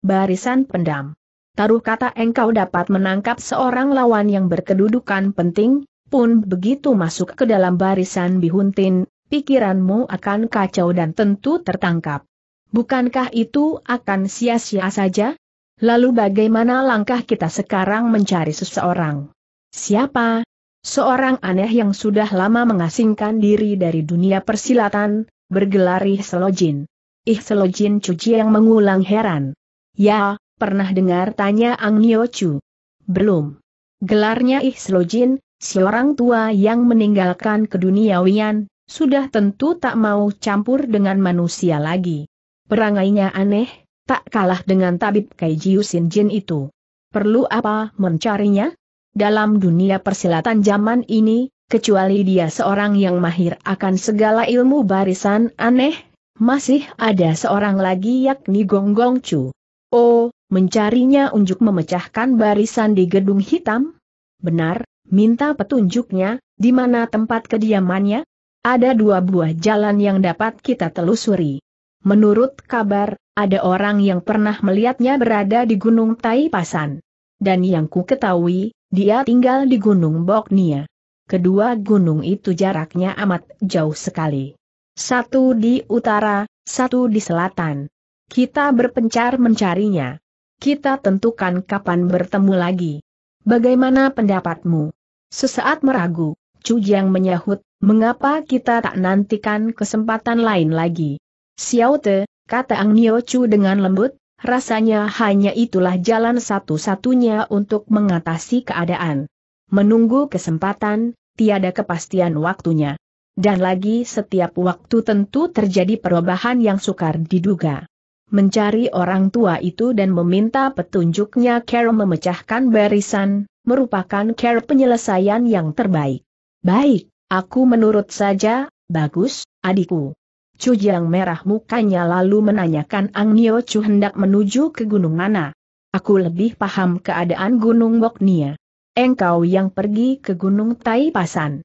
barisan pendam. Taruh kata engkau dapat menangkap seorang lawan yang berkedudukan penting, pun begitu masuk ke dalam barisan bihuntin, pikiranmu akan kacau dan tentu tertangkap. Bukankah itu akan sia-sia saja? Lalu bagaimana langkah kita sekarang mencari seseorang? Siapa, Seorang aneh yang sudah lama mengasingkan diri dari dunia persilatan, bergelar Ihselojin. Ihselojin Cuci yang mengulang heran. Ya, pernah dengar tanya Ang Niochu? Belum. Gelarnya Ihselojin, seorang seorang tua yang meninggalkan keduniawian, sudah tentu tak mau campur dengan manusia lagi. Perangainya aneh, tak kalah dengan tabib Kaiju Jin itu. Perlu apa mencarinya? dalam dunia persilatan zaman ini, kecuali dia seorang yang mahir akan segala ilmu barisan aneh, masih ada seorang lagi yakni Gong Gong Chu. Oh, mencarinya unjuk memecahkan barisan di gedung hitam? Benar, minta petunjuknya, di mana tempat kediamannya? Ada dua buah jalan yang dapat kita telusuri. Menurut kabar, ada orang yang pernah melihatnya berada di Gunung Tai Pasan. Dan yang ku ketahui, dia tinggal di Gunung Boknia. Kedua gunung itu jaraknya amat jauh sekali. Satu di utara, satu di selatan. Kita berpencar mencarinya. Kita tentukan kapan bertemu lagi. Bagaimana pendapatmu? Sesaat meragu, Chu Jiang menyahut, mengapa kita tak nantikan kesempatan lain lagi? Xiao Te, kata Ang Nio Chu dengan lembut, Rasanya hanya itulah jalan satu-satunya untuk mengatasi keadaan. Menunggu kesempatan, tiada kepastian waktunya. Dan lagi setiap waktu tentu terjadi perubahan yang sukar diduga. Mencari orang tua itu dan meminta petunjuknya Care memecahkan barisan, merupakan Care penyelesaian yang terbaik. Baik, aku menurut saja, bagus, adikku. Cujang merah mukanya lalu menanyakan Ang Nio Chu hendak menuju ke gunung mana. Aku lebih paham keadaan gunung Woknia. Engkau yang pergi ke gunung Tai Taipasan.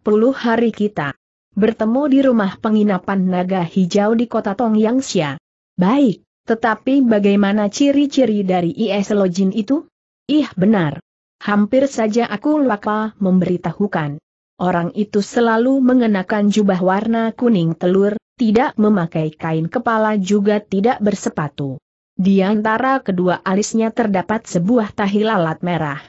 puluh hari kita bertemu di rumah penginapan naga hijau di kota Tongyangxia. Baik, tetapi bagaimana ciri-ciri dari IS Lojin itu? Ih benar. Hampir saja aku lupa memberitahukan. Orang itu selalu mengenakan jubah warna kuning telur, tidak memakai kain kepala juga tidak bersepatu. Di antara kedua alisnya terdapat sebuah tahi lalat merah.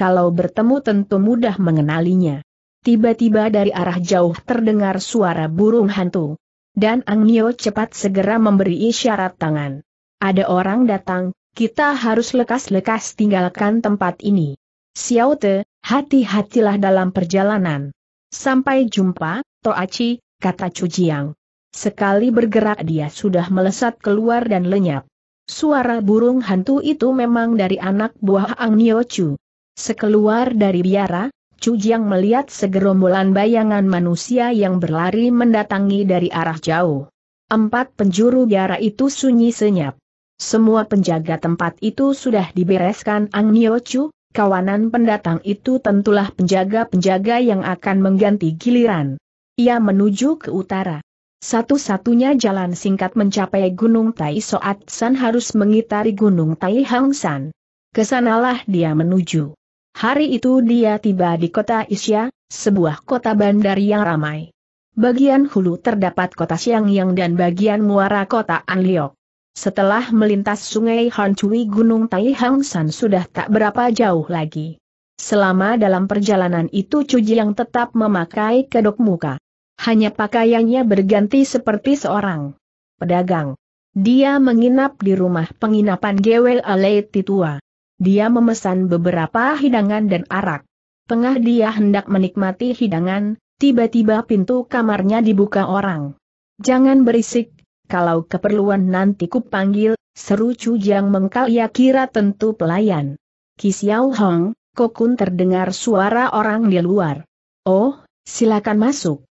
Kalau bertemu tentu mudah mengenalinya. Tiba-tiba dari arah jauh terdengar suara burung hantu. Dan Ang Nio cepat segera memberi isyarat tangan. Ada orang datang, kita harus lekas-lekas tinggalkan tempat ini. Xiao Te, Hati-hatilah dalam perjalanan. Sampai jumpa, Toachi, kata Cujiang. Sekali bergerak dia sudah melesat keluar dan lenyap. Suara burung hantu itu memang dari anak buah Ang Nio Chu. Sekeluar dari biara, Cujiang melihat segerombolan bayangan manusia yang berlari mendatangi dari arah jauh. Empat penjuru biara itu sunyi senyap. Semua penjaga tempat itu sudah dibereskan Ang Nio Chu? Kawanan pendatang itu tentulah penjaga-penjaga yang akan mengganti giliran. Ia menuju ke utara. Satu-satunya jalan singkat mencapai Gunung Tai Soat San harus mengitari Gunung Tai Hang San. Kesanalah dia menuju. Hari itu dia tiba di kota Isya, sebuah kota bandar yang ramai. Bagian hulu terdapat kota Siang Yang dan bagian muara kota Anliok. Setelah melintas sungai Hancui Gunung Tai San sudah tak berapa jauh lagi. Selama dalam perjalanan itu Cuji yang tetap memakai kedok muka. Hanya pakaiannya berganti seperti seorang pedagang. Dia menginap di rumah penginapan Gewel Alei Titua. Dia memesan beberapa hidangan dan arak. Tengah dia hendak menikmati hidangan, tiba-tiba pintu kamarnya dibuka orang. Jangan berisik, kalau keperluan nanti kupanggil, seru Cujang mengkal ya kira tentu pelayan. Kisiau Hong, kokun terdengar suara orang di luar. Oh, silakan masuk.